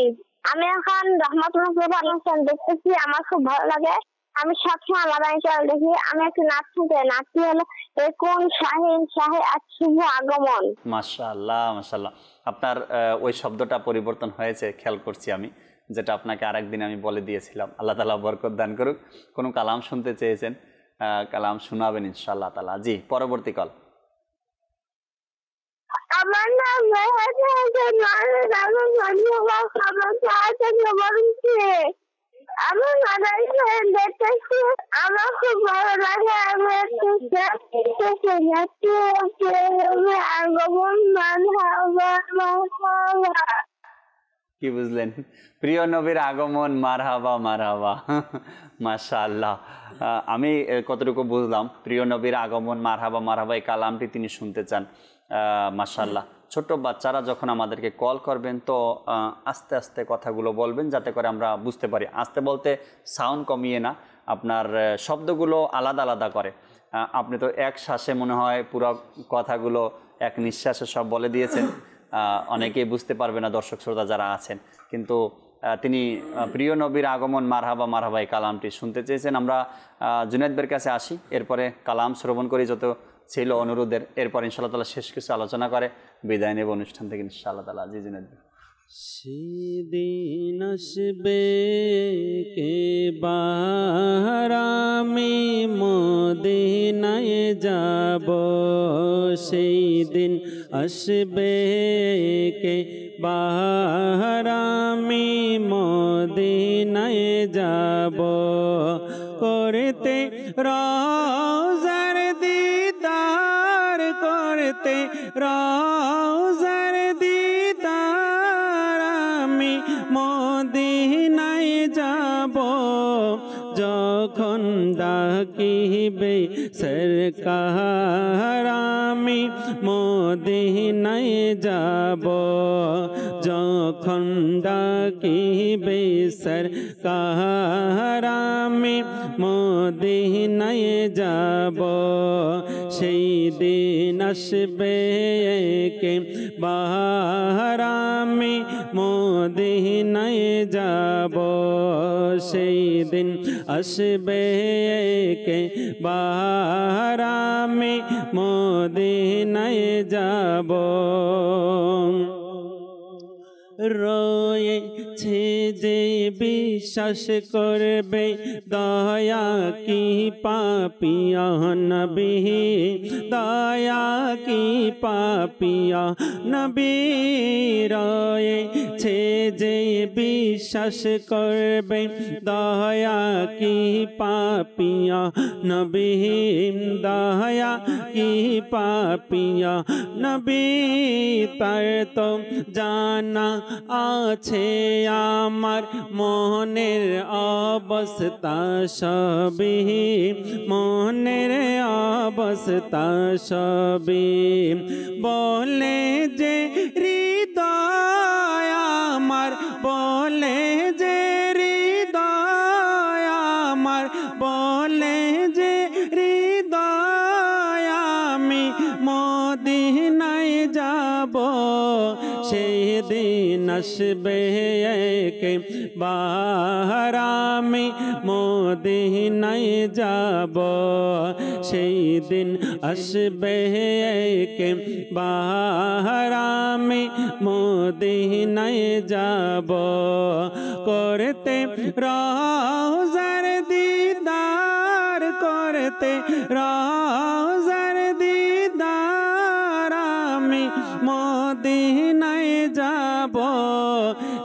আমি এখন রহমতুল্লাহ প্রভাব অনুষ্ঠান দেখতেছি আমার খুব ভালো লাগে আমি সবসময় আলাদা চ্যানেল দেখি আমি একটু নাচ শুনতে নাচটি হলো একুন শাহিন শাহে আর শুভ আগমন মাশাআল্লাহ মাশাআল্লাহ আপনার ওই শব্দটা পরিবর্তন হয়েছে খেয়াল করছি আমি যেটা আপনাকে আরেকদিন আমি বলে দিয়েছিলাম আল্লাহ তালা বরকত দান করুক কোনো কালাম শুনতে চেয়েছেন কালাম শোনাবেন ইনশাআল্লাহ তালা জি পরবর্তী কল আমার নাম আগমন কি বুঝলেন প্রিয় নবীর আগমন মারহাবা মারহাবা মাশাআল্লাহ আমি কতটুকু বুঝলাম প্রিয় নবীর আগমন মারহাবা মারহাবা এই কালামটি তিনি শুনতে চান মাসাল্লাহ ছোট বাচ্চারা যখন আমাদেরকে কল করবেন তো আস্তে আস্তে কথাগুলো বলবেন যাতে করে আমরা বুঝতে পারি আস্তে বলতে সাউন্ড কমিয়ে না আপনার শব্দগুলো আলাদা আলাদা করে আপনি তো এক শ্বাসে মনে হয় পুরো কথাগুলো এক নিঃশ্বাসে সব বলে দিয়েছেন অনেকেই বুঝতে পারবে না দর্শক শ্রোতা যারা আছেন কিন্তু তিনি প্রিয় নবীর আগমন মারহাবা মারহাবা এই কালামটি শুনতে চেয়েছেন আমরা জুনেদবের কাছে আসি এরপরে কালাম শ্রবণ করি যত ছিল অনুরোধের এরপর ইনশাল্লাহ তালা শেষ কিছু আলোচনা করে বিদায় নেব অনুষ্ঠান থেকে ইনশাল্লাহ তালা জি জিনাদ্দিন সেদিন আসবে কে বাহারামে মদিনায় যাব সেই দিন আসবে কে বাহারামে মদিনায় যাব করতে রাজা রোজার দিদার আমি মদিনায় যাব যখন ডাকিবে সরকার আমি মদিনায় যাব যখন ডাকিবে সরকার আমি মদিনায় যাব সেই দিন আসবে কে বাহারামে মোদিনায় যাব সেই দিন আসবে কে বাহারামে মোদিনায় যাব রয়েছে বিশ্বাস করবে দয়া কি পাপিয়া নবী দয়া কি পাপিয়া নবী ছে যে বিশ্বাস করবে দয়া কি পাপিয়া নবী দয়া কি পাপিয়া নবী তার তো জানা আছে আমার मोहनेर आबसता शबी मोहनेर आबसता शबी बोले जे री আসবে কে বাহারামি মোদিনাই যাব সেই দিন আসবে কে বাহারামি নাই যাব করতে রাজার দিদার করতে রাজার দিদার আমি মোদিন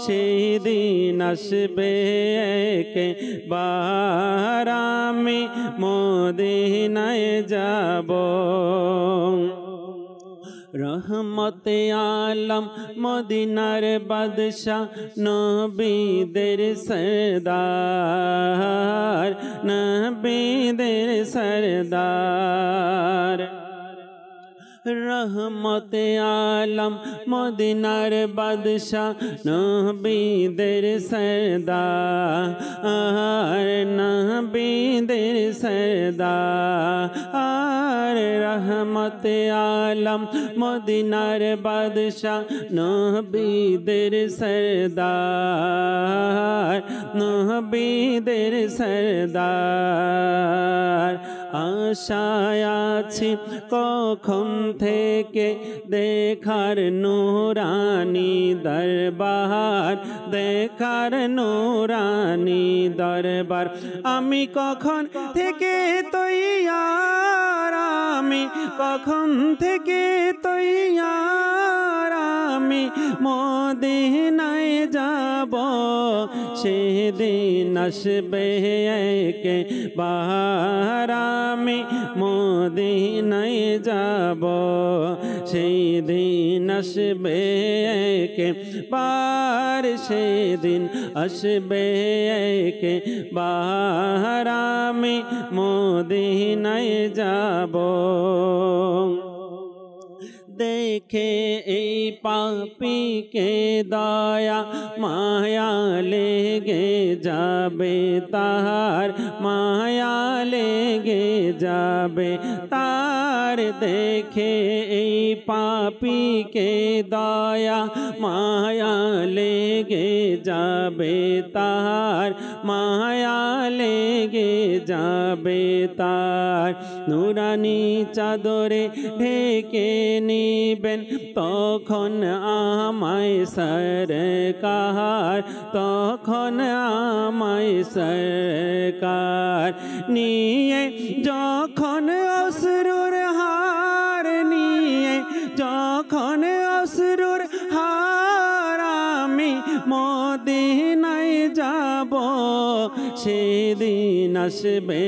সেদিন আসবে একবার আমি মদিনায় যাব রহমতে আলম মদিনার বাদশাহ নবীদের সরদার নবীদের সরদার रहमत आलम मदिनार बादशाह नबीदर देर सरदार नबीदर सरदा आर रहमत आलम मदिनार बादशाह देर सरदार नबी देर सरदार আশায় আছি কখন থেকে দেখার নোরানি দরবার দেখার নোরানি দরবার আমি কখন থেকে তৈয়ার আমি কখন থেকে তৈয়ার আমি মদিনায় যাব সেদিন আসবে একে বাহার আমি মদিনায় যাব সেদিন আসবে একে বার সেদিন আসবে একে বাহার আমি মদিনায় যাব देखे ए पापी के दया माया ले गे जाबे तार माया ले गे जाबे तार देखे ए पापी के दया माया ले गे जाबे तार माया ले गे जाबे तार নুরানি চাদরে ঢেকে নিবেন তখন আমায় কাহার তখন আমায় কার নিয়ে যা সেদিন আসবে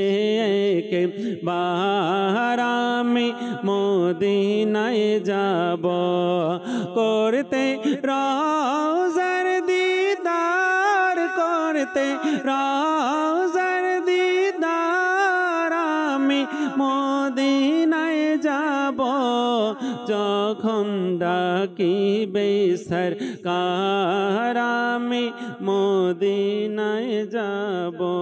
কে বাহারামি মদিনায় যাব করতে রোজার দিদার করতে রোজ की बेसर कारामी मोदिनाय जाबो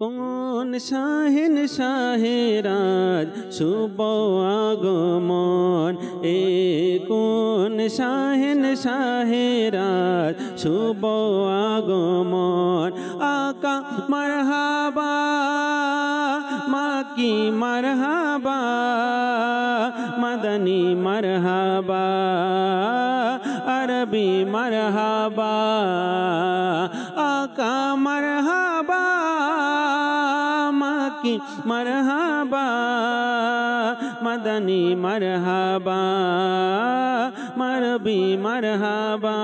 কোন শাহিন শাহেরাজ শুভ আগমন এ কোন শাহিন শাহেরাজ শুভ আগমন আকা মারহাবা মা কি মারহাবা मदनी मरहबा अरबी मरहबा आका मरहबा मकी मरहबा मदनी मरहबा मरबी मरहबा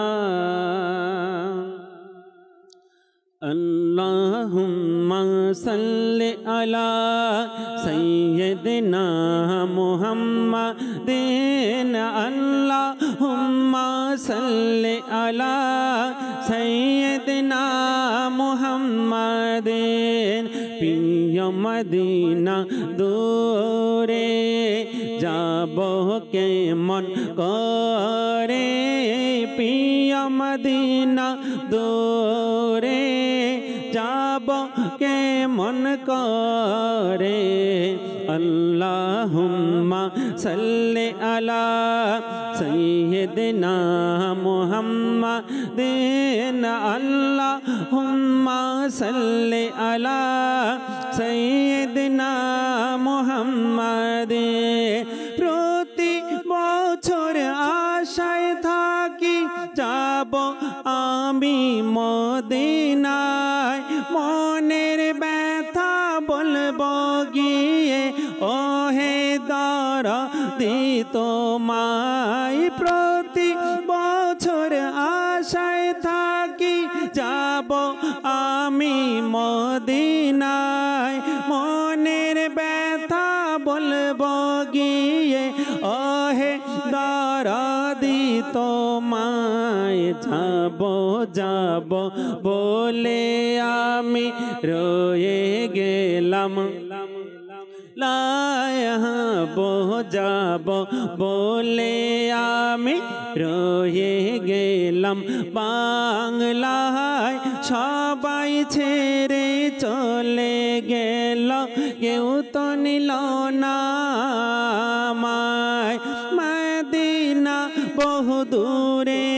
अल्लाहुम्मा सल्ले अला सैयदना मुहम्मद सल अला सैदना मोहम्मद पियो मदीना दूरे যাব কেমন করে পিয়া মদিনা দোরে যাব কেমন করে আল্লাহুম্মা সাল্লি আলা سيدنا محمد اللهم صل على سيدنا محمد প্রতি বছর আশায় থাকি যাব আমি মদিনায় মনের ব্যথা বলবো গিয়ে ও হে দর দি তোমার যাব যাব বলে আমি রয়ে গেলাম যাব বলে আমি রয়ে গেলাম বাংলায় সবাই ছেড়ে চলে গেল কেউ তো নিল না মায় দিনা বহু দূরে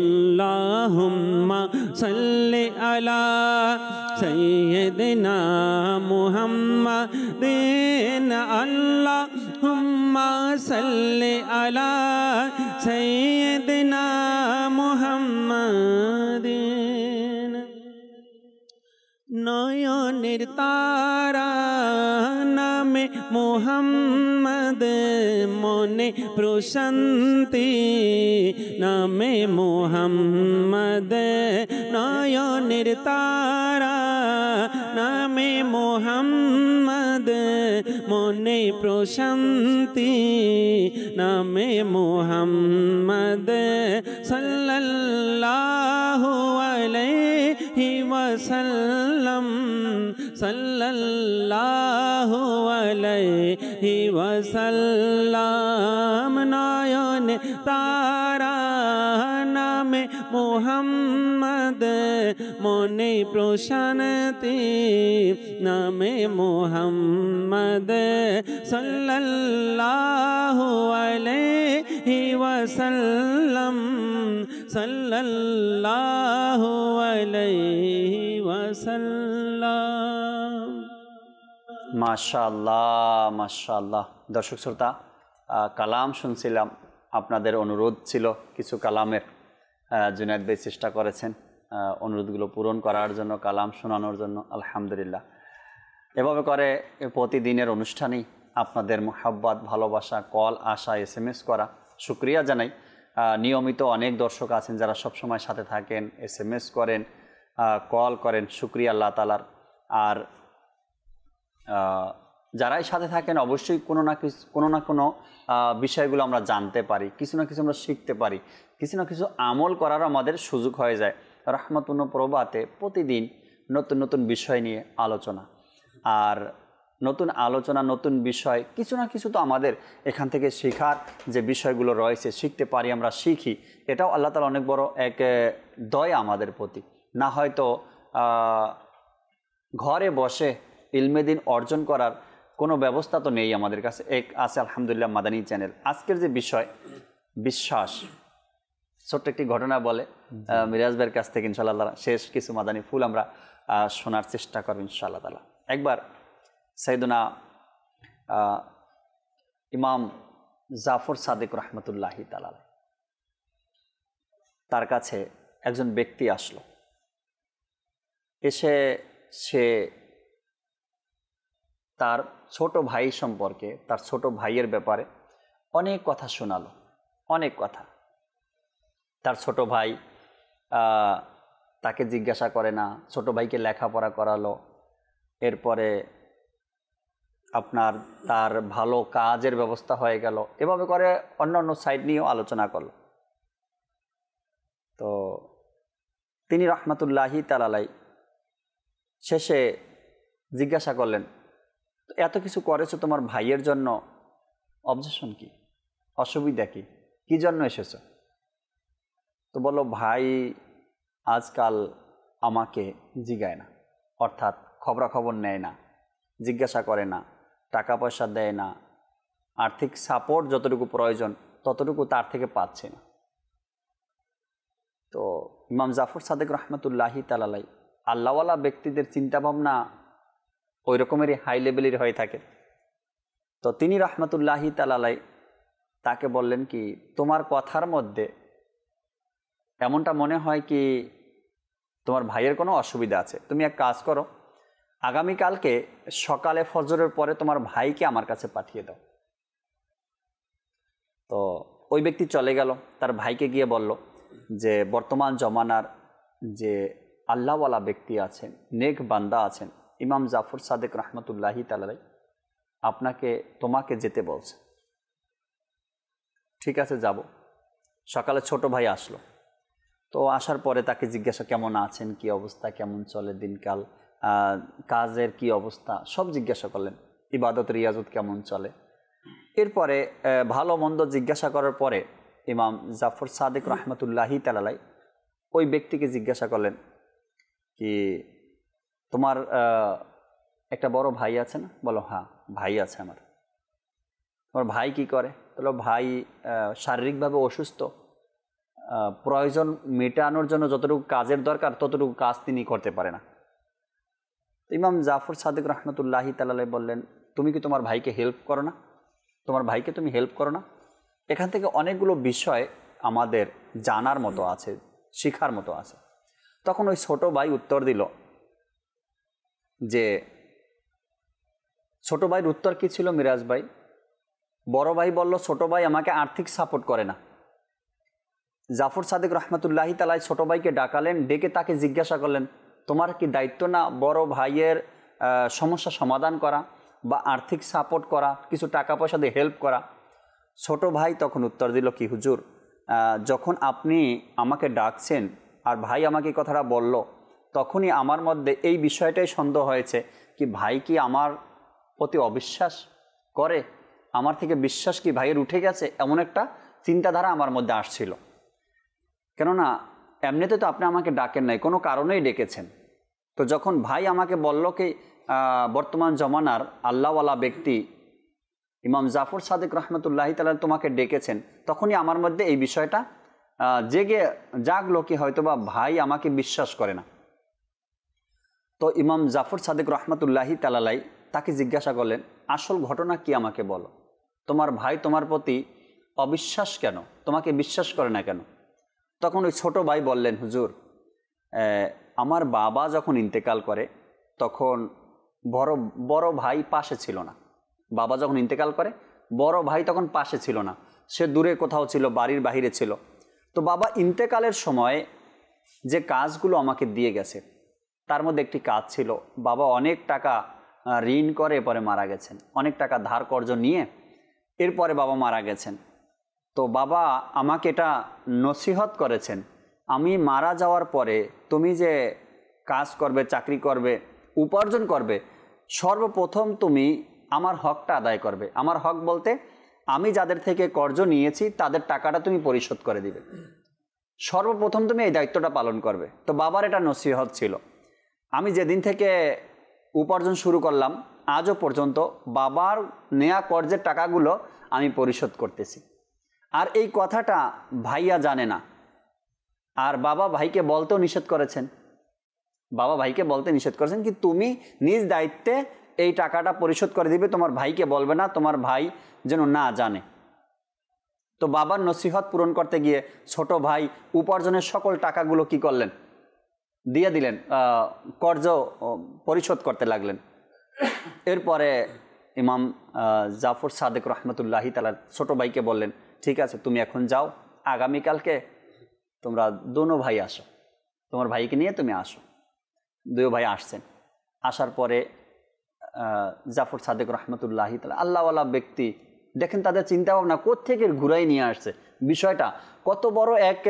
اللهم صل على سيدنا محمد اللهم صل على سيدنا محمد নয়নের তারা मोहम्मद मोने प्रशन्ति नामे मोहम्मद नयनिर तारा नामे मोहम्मद मोने प्रशन्ति नामे मोहम्मद सल्लल्लाहु अलैहि वसल्लम सल्लल्लाहु अलैहि वसल्लम नायन तारा नाम मोहम्मद मोने प्रशांति नाम मोहम्मद सल्लल्लाहु अलैहि वसल्लम सल्लल्लाहु अलैहि মাশাল্লাহ মাশাল্লাহ দর্শক শ্রোতা কালাম শুনছিলাম আপনাদের অনুরোধ ছিল কিছু কালামের জুনায়দ ভাই চেষ্টা করেছেন অনুরোধগুলো পূরণ করার জন্য কালাম শোনানোর জন্য আলহামদুলিল্লাহ এভাবে করে প্রতিদিনের অনুষ্ঠানেই আপনাদের মোহাব্বাত ভালোবাসা কল আসা এস এম এস করা শুক্রিয়া জানাই নিয়মিত অনেক দর্শক আছেন যারা সবসময় সাথে থাকেন এস এম এস করেন কল করেন শুক্রিয়া আল্লাহ তালার আর যারাই সাথে থাকেন অবশ্যই কোনো না কিছু কোনো না কোনো বিষয়গুলো আমরা জানতে পারি কিছু না কিছু আমরা শিখতে পারি কিছু না কিছু আমল করার আমাদের সুযোগ হয়ে যায় রহমতুন্ন প্রবাতে প্রতিদিন নতুন নতুন বিষয় নিয়ে আলোচনা আর নতুন আলোচনা নতুন বিষয় কিছু না কিছু তো আমাদের এখান থেকে শেখার যে বিষয়গুলো রয়েছে শিখতে পারি আমরা শিখি এটাও আল্লাহ তালা অনেক বড় এক দয় আমাদের প্রতি না হয়তো ঘরে বসে ইলমেদিন অর্জন করার কোনো ব্যবস্থা তো নেই আমাদের কাছে এক আছে আলহামদুলিল্লাহ মাদানী চ্যানেল আজকের যে বিষয় বিশ্বাস ছোট্ট একটি ঘটনা বলে মিরাজ ভাইয়ের কাছ থেকে ইনশাল্লাহ শেষ কিছু মাদানী ফুল আমরা শোনার চেষ্টা করব ইনশাআল্লাহ তালা একবার সাইদুনা ইমাম জাফর সাদেক রহমতুল্লাহি তালাল তার কাছে একজন ব্যক্তি আসলো এসে সে তার ছোট ভাই সম্পর্কে তার ছোট ভাইয়ের ব্যাপারে অনেক কথা শোনালো অনেক কথা তার ছোট ভাই তাকে জিজ্ঞাসা করে না ছোট ভাইকে লেখাপড়া করালো এরপরে আপনার তার ভালো কাজের ব্যবস্থা হয়ে গেল এভাবে করে অন্য অন্য সাইড নিয়েও আলোচনা করল তো তিনি রহমাতুল্লাহি তালালাই শেষে জিজ্ঞাসা করলেন এত কিছু করেছো তোমার ভাইয়ের জন্য অবজেশন কি অসুবিধা কি কি জন্য এসেছ তো বলো ভাই আজকাল আমাকে জিগায় না অর্থাৎ খবরাখবর নেয় না জিজ্ঞাসা করে না টাকা পয়সা দেয় না আর্থিক সাপোর্ট যতটুকু প্রয়োজন ততটুকু তার থেকে পাচ্ছে না তো ইমাম জাফর সাদেক রহমতুল্লাহি তালালাই আল্লাহওয়ালা ব্যক্তিদের চিন্তাভাবনা ওই রকমেরই হাই লেভেলের হয়ে থাকে তো তিনি রহমতুল্লাহি তালালাই তাকে বললেন কি তোমার কথার মধ্যে এমনটা মনে হয় কি তোমার ভাইয়ের কোনো অসুবিধা আছে তুমি এক কাজ করো আগামীকালকে সকালে ফজরের পরে তোমার ভাইকে আমার কাছে পাঠিয়ে দাও তো ওই ব্যক্তি চলে গেল তার ভাইকে গিয়ে বলল যে বর্তমান জমানার যে আল্লাহওয়ালা ব্যক্তি আছেন নেক বান্দা আছেন ইমাম জাফর সাদেক রহমতুল্লাহি তালাই আপনাকে তোমাকে যেতে বলছে ঠিক আছে যাব সকালে ছোট ভাই আসলো তো আসার পরে তাকে জিজ্ঞাসা কেমন আছেন কি অবস্থা কেমন চলে দিনকাল কাজের কি অবস্থা সব জিজ্ঞাসা করলেন ইবাদত রিয়াজত কেমন চলে এরপরে ভালো মন্দ জিজ্ঞাসা করার পরে ইমাম জাফর সাদেক রহমতুল্লাহি তালালাই ওই ব্যক্তিকে জিজ্ঞাসা করলেন কি তোমার একটা বড় ভাই আছে না বলো হ্যাঁ ভাই আছে আমার তোমার ভাই কি করে তাহলে ভাই শারীরিকভাবে অসুস্থ প্রয়োজন মেটানোর জন্য যতটুকু কাজের দরকার ততটুকু কাজ তিনি করতে পারে না ইমাম জাফর সাদেক রহমতুল্লাহি তাল্লাহ বললেন তুমি কি তোমার ভাইকে হেল্প করো না তোমার ভাইকে তুমি হেল্প করো না এখান থেকে অনেকগুলো বিষয় আমাদের জানার মতো আছে শিখার মতো আছে তখন ওই ছোট ভাই উত্তর দিল যে ছোট ভাইয়ের উত্তর কী ছিল মিরাজ ভাই বড় ভাই বলল ছোট ভাই আমাকে আর্থিক সাপোর্ট করে না জাফর সাদেক রহমতুল্লাহি তালাই ছোট ভাইকে ডাকালেন ডেকে তাকে জিজ্ঞাসা করলেন তোমার কি দায়িত্ব না বড় ভাইয়ের সমস্যা সমাধান করা বা আর্থিক সাপোর্ট করা কিছু টাকা পয়সা দিয়ে হেল্প করা ছোট ভাই তখন উত্তর দিল কি হুজুর যখন আপনি আমাকে ডাকছেন আর ভাই আমাকে কথাটা বলল তখনই আমার মধ্যে এই বিষয়টাই সন্দেহ হয়েছে কি ভাই কি আমার প্রতি অবিশ্বাস করে আমার থেকে বিশ্বাস কি ভাইয়ের উঠে গেছে এমন একটা চিন্তাধারা আমার মধ্যে আসছিল কেননা এমনিতে তো আপনি আমাকে ডাকেন নাই কোনো কারণেই ডেকেছেন তো যখন ভাই আমাকে বলল কি বর্তমান জমানার আল্লাহওয়ালা ব্যক্তি ইমাম জাফর সাদেক রহমতুল্লাহি তালা তোমাকে ডেকেছেন তখনই আমার মধ্যে এই বিষয়টা জেগে জাগলো কি হয়তোবা ভাই আমাকে বিশ্বাস করে না তো ইমাম জাফর সাদেক রহমাতুল্লাহি তালালাই তাকে জিজ্ঞাসা করলেন আসল ঘটনা কি আমাকে বলো তোমার ভাই তোমার প্রতি অবিশ্বাস কেন তোমাকে বিশ্বাস করে না কেন তখন ওই ছোটো ভাই বললেন হুজুর আমার বাবা যখন ইন্তেকাল করে তখন বড় বড় ভাই পাশে ছিল না বাবা যখন ইন্তেকাল করে বড় ভাই তখন পাশে ছিল না সে দূরে কোথাও ছিল বাড়ির বাহিরে ছিল তো বাবা ইন্তেকালের সময় যে কাজগুলো আমাকে দিয়ে গেছে তার মধ্যে একটি কাজ ছিল বাবা অনেক টাকা ঋণ করে পরে মারা গেছেন অনেক টাকা ধার কর্জ নিয়ে এরপরে বাবা মারা গেছেন তো বাবা আমাকে এটা নসিহত করেছেন আমি মারা যাওয়ার পরে তুমি যে কাজ করবে চাকরি করবে উপার্জন করবে সর্বপ্রথম তুমি আমার হকটা আদায় করবে আমার হক বলতে আমি যাদের থেকে কর্জ নিয়েছি তাদের টাকাটা তুমি পরিশোধ করে দিবে সর্বপ্রথম তুমি এই দায়িত্বটা পালন করবে তো বাবার এটা নসিহত ছিল আমি যেদিন থেকে উপার্জন শুরু করলাম আজও পর্যন্ত বাবার নেয়া কর্জের টাকাগুলো আমি পরিশোধ করতেছি আর এই কথাটা ভাইয়া জানে না আর বাবা ভাইকে বলতেও নিষেধ করেছেন বাবা ভাইকে বলতে নিষেধ করেছেন কি তুমি নিজ দায়িত্বে এই টাকাটা পরিশোধ করে দিবে তোমার ভাইকে বলবে না তোমার ভাই যেন না জানে তো বাবার নসিহত পূরণ করতে গিয়ে ছোট ভাই উপার্জনের সকল টাকাগুলো কি করলেন দিয়ে দিলেন কর্জ পরিশোধ করতে লাগলেন এরপরে ইমাম জাফর সাদেক রহমতুল্লাহি তালা ছোট ভাইকে বললেন ঠিক আছে তুমি এখন যাও আগামীকালকে তোমরা দুনো ভাই আসো তোমার ভাইকে নিয়ে তুমি আসো দুই ভাই আসছেন আসার পরে জাফর সাদেক রহমতুল্লাহি তাহলে আল্লাহওয়ালা ব্যক্তি দেখেন তাদের চিন্তা ভাবনা কোথেকে ঘুরাই নিয়ে আসছে বিষয়টা কত বড় এক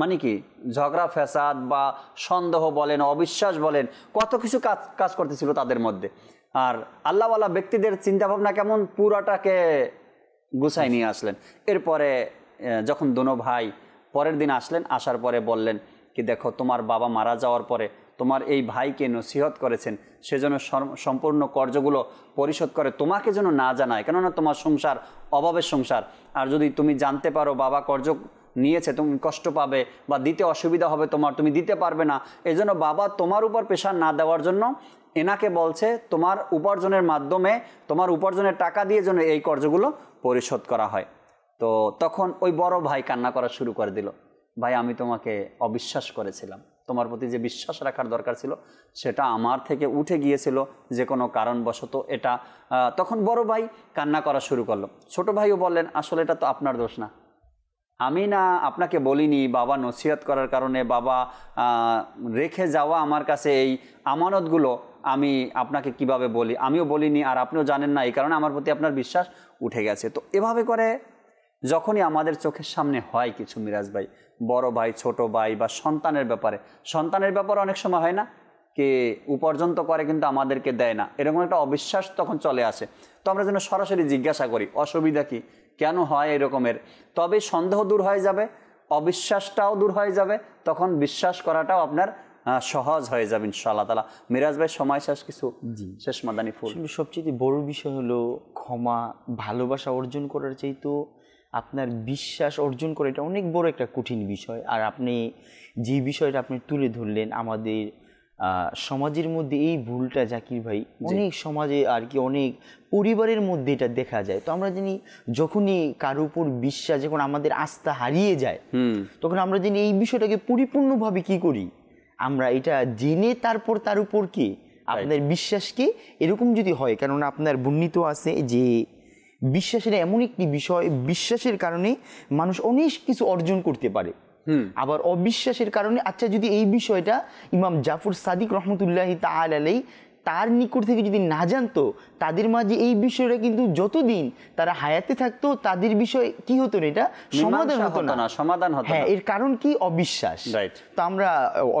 মানে কি ঝগড়া ফ্যাসাদ বা সন্দেহ বলেন অবিশ্বাস বলেন কত কিছু কাজ কাজ করতেছিল তাদের মধ্যে আর আল্লাহওয়ালা ব্যক্তিদের চিন্তাভাবনা কেমন পুরাটাকে গুছাই নিয়ে আসলেন এরপরে যখন দোনো ভাই পরের দিন আসলেন আসার পরে বললেন কি দেখো তোমার বাবা মারা যাওয়ার পরে তোমার এই ভাইকে নসিহত করেছেন সেজন্য সম্পূর্ণ কর্যগুলো পরিশোধ করে তোমাকে যেন না জানায় কেননা তোমার সংসার অভাবের সংসার আর যদি তুমি জানতে পারো বাবা কর্য নিয়েছে তুমি কষ্ট পাবে বা দিতে অসুবিধা হবে তোমার তুমি দিতে পারবে না এজন্য বাবা তোমার উপর প্রেশার না দেওয়ার জন্য এনাকে বলছে তোমার উপার্জনের মাধ্যমে তোমার উপার্জনের টাকা দিয়ে যেন এই কর্যগুলো পরিশোধ করা হয় তো তখন ওই বড় ভাই কান্না করা শুরু করে দিল ভাই আমি তোমাকে অবিশ্বাস করেছিলাম তোমার প্রতি যে বিশ্বাস রাখার দরকার ছিল সেটা আমার থেকে উঠে গিয়েছিল যে কোনো কারণবশত এটা তখন বড় ভাই কান্না করা শুরু করলো ছোট ভাইও বললেন আসলে এটা তো আপনার দোষ না আমি না আপনাকে বলিনি বাবা নসিহত করার কারণে বাবা রেখে যাওয়া আমার কাছে এই আমানতগুলো আমি আপনাকে কিভাবে বলি আমিও বলিনি আর আপনিও জানেন না এই কারণে আমার প্রতি আপনার বিশ্বাস উঠে গেছে তো এভাবে করে যখনই আমাদের চোখের সামনে হয় কিছু মিরাজ ভাই বড় ভাই ছোট ভাই বা সন্তানের ব্যাপারে সন্তানের ব্যাপারে অনেক সময় হয় না কে উপার্জন তো করে কিন্তু আমাদেরকে দেয় না এরকম একটা অবিশ্বাস তখন চলে আসে তো আমরা যেন সরাসরি জিজ্ঞাসা করি অসুবিধা কি কেন হয় এরকমের তবে সন্দেহ দূর হয়ে যাবে অবিশ্বাসটাও দূর হয়ে যাবে তখন বিশ্বাস করাটাও আপনার সহজ হয়ে যাবে ইনশাআল্লাহ তালা মিরাজ ভাই সময় শেষ কিছু শেষ মাদানি ফুল সবচেয়ে বড় বিষয় হলো ক্ষমা ভালোবাসা অর্জন করার তো আপনার বিশ্বাস অর্জন করে এটা অনেক বড় একটা কঠিন বিষয় আর আপনি যে বিষয়টা আপনি তুলে ধরলেন আমাদের সমাজের মধ্যে এই ভুলটা জাকির ভাই অনেক সমাজে আর কি অনেক পরিবারের মধ্যে এটা দেখা যায় তো আমরা জানি যখনই কারো উপর বিশ্বাস যখন আমাদের আস্থা হারিয়ে যায় তখন আমরা জানি এই বিষয়টাকে পরিপূর্ণভাবে কি করি আমরা এটা জেনে তারপর তার উপর কি আপনার বিশ্বাস কি এরকম যদি হয় কেননা আপনার বর্ণিত আছে যে বিশ্বাসের এমন একটি বিষয় বিশ্বাসের কারণে মানুষ অনেক কিছু অর্জন করতে পারে আবার অবিশ্বাসের কারণে আচ্ছা যদি এই বিষয়টা ইমাম জাফর সাদিক রহমতুল্লাহ তালাই তার নিকট থেকে যদি না জানতো তাদের মাঝে এই বিষয়টা কিন্তু যতদিন তারা হায়াতে থাকতো তাদের বিষয় কি হতো না এটা সমাধান হতো না সমাধান হতো হ্যাঁ এর কারণ কি অবিশ্বাস তো আমরা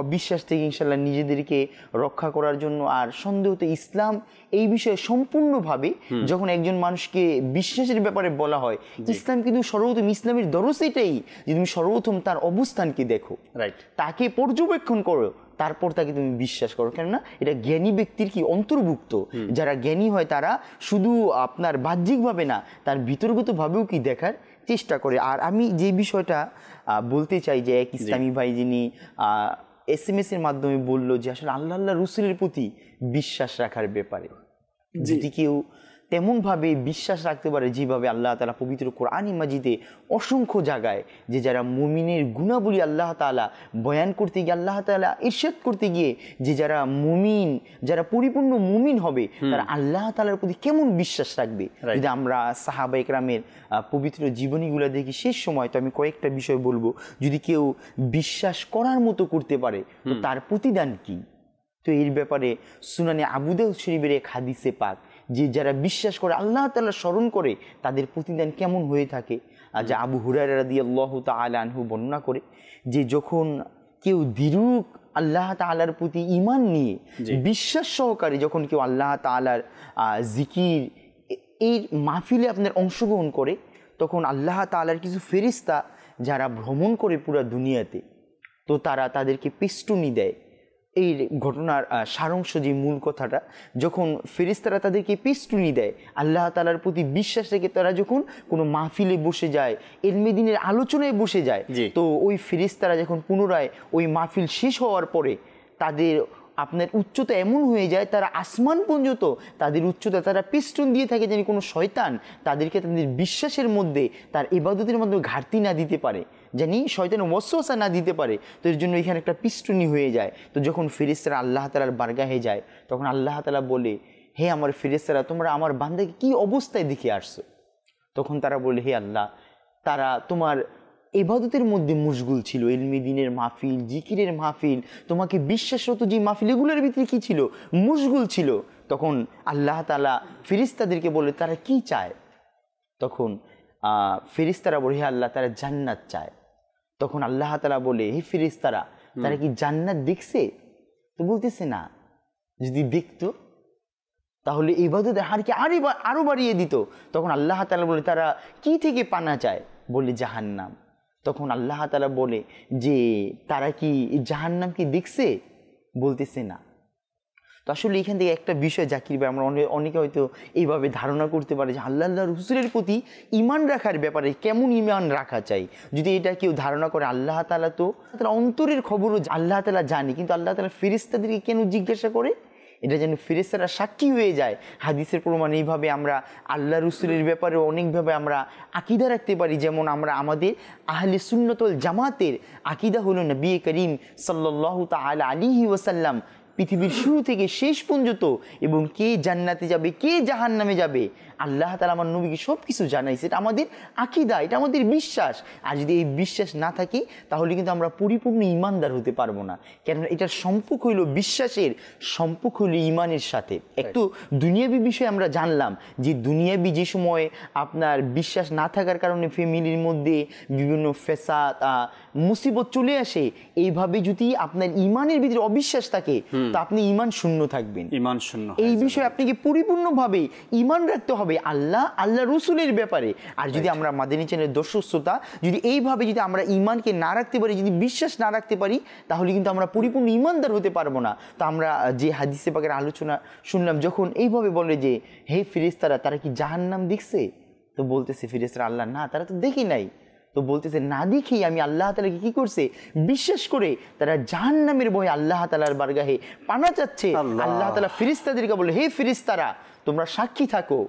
অবিশ্বাস থেকে ইনশাল্লাহ নিজেদেরকে রক্ষা করার জন্য আর সন্দেহ তো ইসলাম এই বিষয়ে সম্পূর্ণভাবে যখন একজন মানুষকে বিশ্বাসের ব্যাপারে বলা হয় ইসলাম কিন্তু সর্বপ্রথম ইসলামের দরস এটাই যে তুমি সর্বপ্রথম তার অবস্থানকে দেখো রাইট তাকে পর্যবেক্ষণ করো তারপর তাকে তুমি বিশ্বাস করো কেননা এটা জ্ঞানী ব্যক্তির কি অন্তর্ভুক্ত যারা জ্ঞানী হয় তারা শুধু আপনার বাহ্যিকভাবে না তার ভিতরগতভাবেও কি দেখার চেষ্টা করে আর আমি যে বিষয়টা বলতে চাই যে এক ইসলামী ভাই যিনি এস এম এস এর মাধ্যমে বললো যে আসলে আল্লাহ আল্লাহ রসুলের প্রতি বিশ্বাস রাখার ব্যাপারে যদি কেউ তেমনভাবে বিশ্বাস রাখতে পারে যেভাবে আল্লাহ তালা পবিত্র কোরআনী মাজিদে অসংখ্য জায়গায় যে যারা মুমিনের গুণাবলী আল্লাহ তালা বয়ান করতে গিয়ে আল্লাহ তালা ইর্ষেদ করতে গিয়ে যে যারা মুমিন যারা পরিপূর্ণ মুমিন হবে তারা আল্লাহ তালার প্রতি কেমন বিশ্বাস রাখবে যদি আমরা সাহাবা একরামের পবিত্র জীবনীগুলো দেখি শেষ সময় তো আমি কয়েকটা বিষয় বলবো যদি কেউ বিশ্বাস করার মতো করতে পারে তো তার প্রতিদান কি তো এর ব্যাপারে সুনানি আবুদেউ শরীফের এক হাদিসে পাক যে যারা বিশ্বাস করে আল্লাহ তাল্লাহ স্মরণ করে তাদের প্রতিদান কেমন হয়ে থাকে যা আবু হুরারা দিয়ে আল্লাহ আনহু বর্ণনা করে যে যখন কেউ দিরুক আল্লাহ তালার প্রতি ইমান নিয়ে বিশ্বাস সহকারে যখন কেউ আল্লাহ তালার জিকির এই মাহফিলে আপনার অংশগ্রহণ করে তখন আল্লাহ তালার কিছু ফেরিস্তা যারা ভ্রমণ করে পুরা দুনিয়াতে তো তারা তাদেরকে পেস্টুনি দেয় এই ঘটনার সারাংশ যে মূল কথাটা যখন ফেরিস্তারা তাদেরকে পিস্টুনি দেয় আল্লাহ তালার প্রতি বিশ্বাস রেখে তারা যখন কোনো মাহফিলে বসে যায় এলমেদিনের আলোচনায় বসে যায় তো ওই ফেরিস্তারা যখন পুনরায় ওই মাহফিল শেষ হওয়ার পরে তাদের আপনার উচ্চতা এমন হয়ে যায় তারা আসমান পর্যন্ত তাদের উচ্চতা তারা পিস্টন দিয়ে থাকে যেন কোনো শয়তান তাদেরকে তাদের বিশ্বাসের মধ্যে তার এবাদতের মাধ্যমে ঘাটতি না দিতে পারে জানি শয়তান ওয়াসওয়াসা না দিতে পারে তো এর জন্য এখানে একটা পিষ্টনি হয়ে যায় তো যখন ফেরিস্তারা আল্লাহ তালার বার্গাহে যায় তখন আল্লাহ তালা বলে হে আমার ফেরিস্তারা তোমরা আমার বান্ধাকে কি অবস্থায় দেখে আসছো তখন তারা বলে হে আল্লাহ তারা তোমার এবাদতের মধ্যে মুশগুল ছিল এলমি দিনের মাহফিল জিকিরের মাহফিল তোমাকে বিশ্বাসরত যে মাহফিল এগুলোর ভিতরে কী ছিল মুশগুল ছিল তখন আল্লাহ তালা ফিরিস্তাদেরকে বলে তারা কি চায় তখন ফেরিস্তারা বলে হে আল্লাহ তারা জান্নাত চায় তখন আল্লাহ তালা বলে হে ফিরিস তারা তারা কি জান্নাত দেখছে তো বলতেছে না যদি দেখতো তাহলে হার কি আরে আরও বাড়িয়ে দিত তখন আল্লাহ তালা বলে তারা কি থেকে পানা চায় বলে জাহান্নাম তখন আল্লাহ তালা বলে যে তারা কি জাহান্নাম কি দেখছে বলতেছে না আসলে এখান থেকে একটা বিষয় জাকির ভাই আমরা অনেক অনেকে হয়তো এইভাবে ধারণা করতে পারে যে আল্লাহ আল্লাহ রসুলের প্রতি ইমান রাখার ব্যাপারে কেমন ইমান রাখা চাই যদি এটা কেউ ধারণা করে আল্লাহ তালা তো তারা অন্তরের খবরও আল্লাহ তালা জানে কিন্তু আল্লাহ তালা ফেরিস্তাদেরকে কেন জিজ্ঞাসা করে এটা যেন ফেরেস্তারা সাক্ষী হয়ে যায় হাদিসের প্রমাণ এইভাবে আমরা আল্লাহ রসুলের ব্যাপারে অনেকভাবে আমরা আকিদা রাখতে পারি যেমন আমরা আমাদের আহলে সুন্নতল জামাতের আকিদা হলো নবী করিম সাল্লাহ তাল আলিহি ওসাল্লাম পৃথিবীর শুরু থেকে শেষ পর্যন্ত এবং কে জান্নাতে যাবে কে জাহান নামে যাবে আল্লাহ তালা আমার নবীকে সব কিছু জানাইছে এটা আমাদের আকিদা এটা আমাদের বিশ্বাস আর যদি এই বিশ্বাস না থাকে তাহলে কিন্তু আমরা পরিপূর্ণ ইমানদার হতে পারবো না কেননা এটার সম্পর্ক হইল বিশ্বাসের সম্পর্ক হইল ইমানের সাথে একটু দুনিয়াবি বিষয়ে আমরা জানলাম যে দুনিয়াবি যে সময় আপনার বিশ্বাস না থাকার কারণে ফ্যামিলির মধ্যে বিভিন্ন ফেসা মুসিবত চলে আসে এইভাবে যদি আপনার ইমানের ভিতরে অবিশ্বাস থাকে তা আপনি ইমান শূন্য থাকবেন ইমান শূন্য এই বিষয়ে আপনাকে পরিপূর্ণভাবে ইমান রাখতে হবে হবে আল্লাহ আল্লাহ রসুলের ব্যাপারে আর যদি আমরা মাদিনী চ্যানেলের দর্শক শ্রোতা যদি এইভাবে যদি আমরা ইমানকে না রাখতে পারি যদি বিশ্বাস না রাখতে পারি তাহলে কিন্তু আমরা পরিপূর্ণ ইমানদার হতে পারবো না তা আমরা যে হাদিসে পাকের আলোচনা শুনলাম যখন এইভাবে বলে যে হে ফিরেস্তারা তারা কি জাহান্নাম দেখছে তো বলতেছে ফিরেস্তারা আল্লাহ না তারা তো দেখি নাই তো বলতেছে না দেখেই আমি আল্লাহ তালাকে কি করছে বিশ্বাস করে তারা জাহান্নামের বয়ে আল্লাহ তালার বারগাহে পানা চাচ্ছে আল্লাহ তালা ফিরিস্তাদেরকে বলে হে ফিরিস্তারা তোমরা সাক্ষী থাকো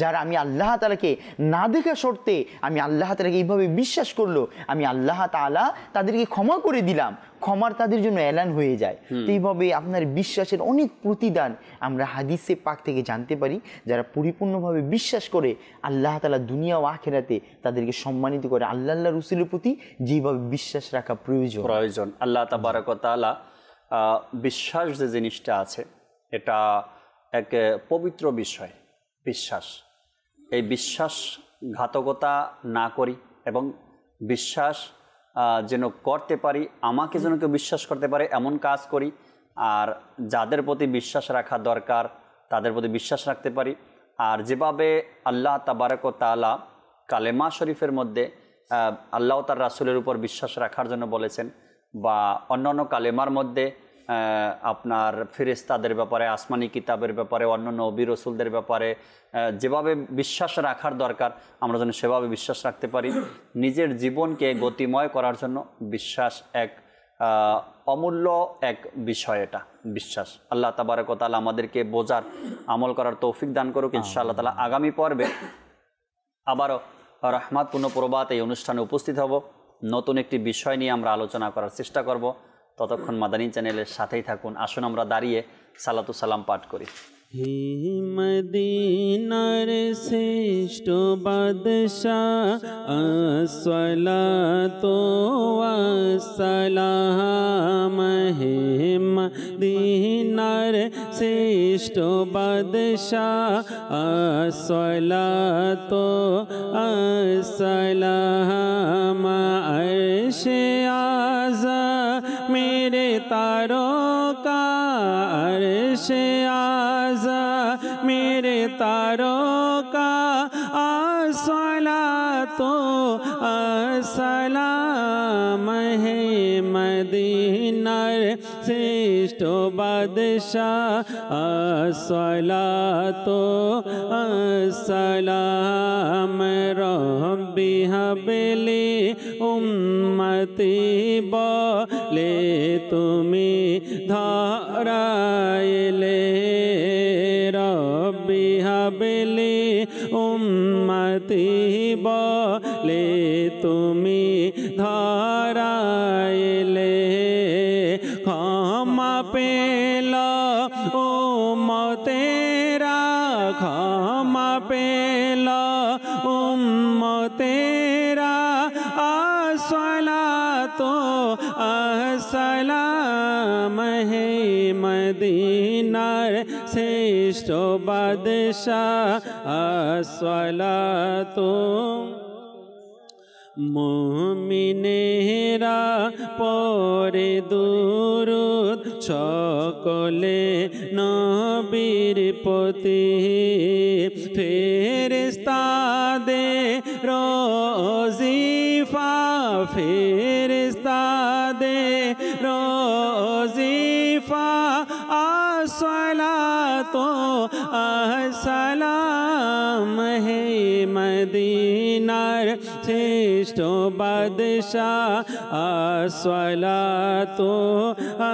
যারা আমি আল্লাহ তালাকে না দেখা সরতে আমি আল্লাহ তালাকে এইভাবে বিশ্বাস করলো আমি আল্লাহ তালা তাদেরকে ক্ষমা করে দিলাম ক্ষমার তাদের জন্য এলান হয়ে যায় তো এইভাবে আপনার বিশ্বাসের অনেক প্রতিদান আমরা হাদিসে পাক থেকে জানতে পারি যারা পরিপূর্ণভাবে বিশ্বাস করে আল্লাহ তালা দুনিয়া ও আখেরাতে তাদেরকে সম্মানিত করে আল্লাহ আল্লাহ রসুলের প্রতি যেভাবে বিশ্বাস রাখা প্রয়োজন প্রয়োজন আল্লাহ তাবারকতালা বিশ্বাস যে জিনিসটা আছে এটা এক পবিত্র বিষয় বিশ্বাস এই বিশ্বাস ঘাতকতা না করি এবং বিশ্বাস যেন করতে পারি আমাকে যেন কেউ বিশ্বাস করতে পারে এমন কাজ করি আর যাদের প্রতি বিশ্বাস রাখা দরকার তাদের প্রতি বিশ্বাস রাখতে পারি আর যেভাবে আল্লাহ তাবারক তালা কালেমা শরীফের মধ্যে আল্লাহ তার রাসুলের উপর বিশ্বাস রাখার জন্য বলেছেন বা অন্যান্য কালেমার মধ্যে আপনার ফেরেস্তাদের ব্যাপারে আসমানি কিতাবের ব্যাপারে অন্যান্য অবির রসুলদের ব্যাপারে যেভাবে বিশ্বাস রাখার দরকার আমরা যেন সেভাবে বিশ্বাস রাখতে পারি নিজের জীবনকে গতিময় করার জন্য বিশ্বাস এক অমূল্য এক বিষয় এটা বিশ্বাস আল্লাহ তাবারকতাল আমাদেরকে বোঝার আমল করার তৌফিক দান করুক ইনশাআল্লাহ তালা আগামী পর্বে আবারও রহমাতপূর্ণ প্রবাদ এই অনুষ্ঠানে উপস্থিত হব নতুন একটি বিষয় নিয়ে আমরা আলোচনা করার চেষ্টা করব ততক্ষণ মাদানী চ্যানেলের সাথেই থাকুন আসুন আমরা দাঁড়িয়ে সালাতু সালাম পাঠ করি হিমদিনার শ্রেষ্ঠ বাদশাহ তো সালাম হেম দিনার শ্রেষ্ঠ বাদশাহ আসলা তো সালাম আরশে तो असलाम है मदीनर श्रेष्ठ बादशाह असला तो असलाम रब्बी हबली उम्मती बोले तुम्हें धाराए তো বাদশাহ আসলাতো মমিনেরা পরে দুরুদ সকলে নবীর পতি ফেরিস্তাদে রোজিফা ফেরিস্তাদে রজিফা আসলা তো শ্রেষ্ঠ বাদশা আসলা তো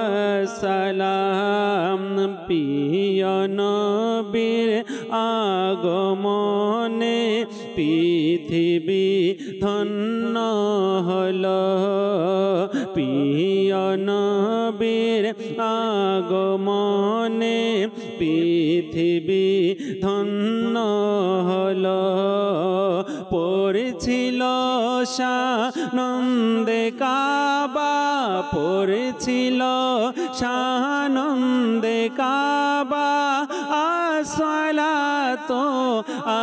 আসলাম পিয়ন বীর আগমনে পৃথিবী ধন্য হল পিয়ন বীর আগমনে পৃথিবী নন্দে কাবা পড়েছিল সানন্দে কাবা আসলা তো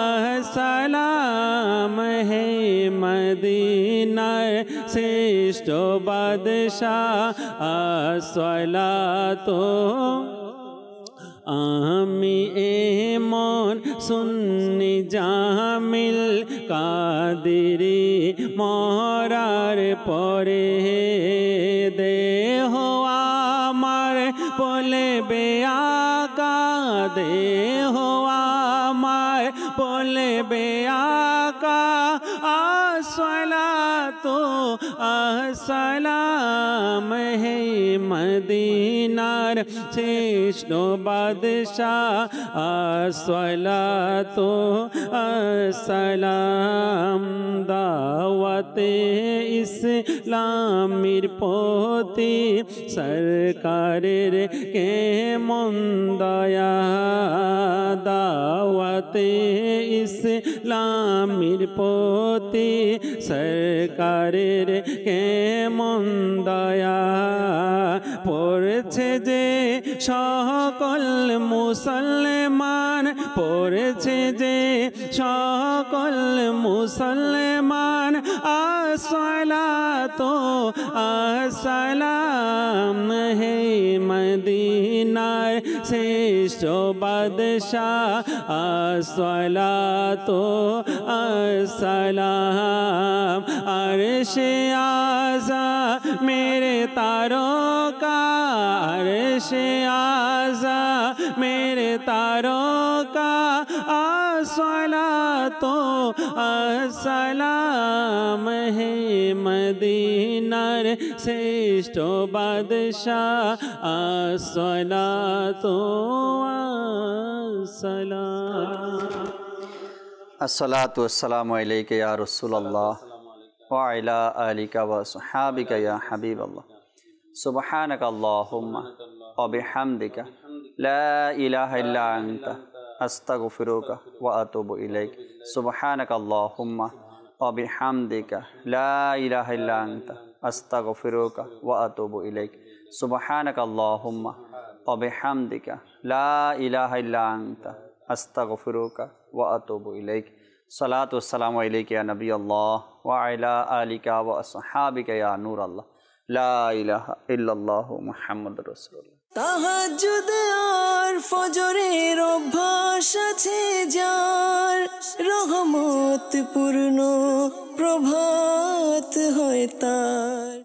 আসলাম হে মদিনার শ্রেষ্ঠ বাদশাহ আসলা তো আমি এমন সুন্নি জামিল কাদেরি মরার পরে দেহ আমার পলে বেয়াগা দেহ আমার পলে বেয়াগা আসলা তো আসলাম হে মদিনা नार श्रेष्ठो बादशाह असला तो असलाम दावत इस लामिर पोती सरकार रे के मुंदया दावते इस लामिर पोती सरकार रे के मुंदया পড়েছে যে সকল মুসলমান পড়েছে যে সকল মুসলমান আসলা तो असलाम है मदीना से शो असला तो असलाम अरश आजा मेरे तारों का अरश आजा मेरे तारों सला तो असलाम है मदीनार श्रेष्ठ बादशाह असला असलात वसलाम या रसूल वाला अली का वहाबिक या हबीब अल्लाह सुबहानक अल्लाहुम्मा और ला इलाहा इल्ला अंता أستغفرك وأتوب إليك سبحانك اللهم وبحمدك لا إله إلا أنت أستغفرك وأتوب إليك سبحانك اللهم وبحمدك لا إله إلا أنت أستغفرك وأتوب إليك صلاة والسلام عليك يا نبي الله وعلى آلك وأصحابك يا نور الله لا إله إلا الله محمد رسول الله তাহাজুদে আর ফজরের অভ্যাস আছে যার রহমত পূর্ণ প্রভাত হয় তার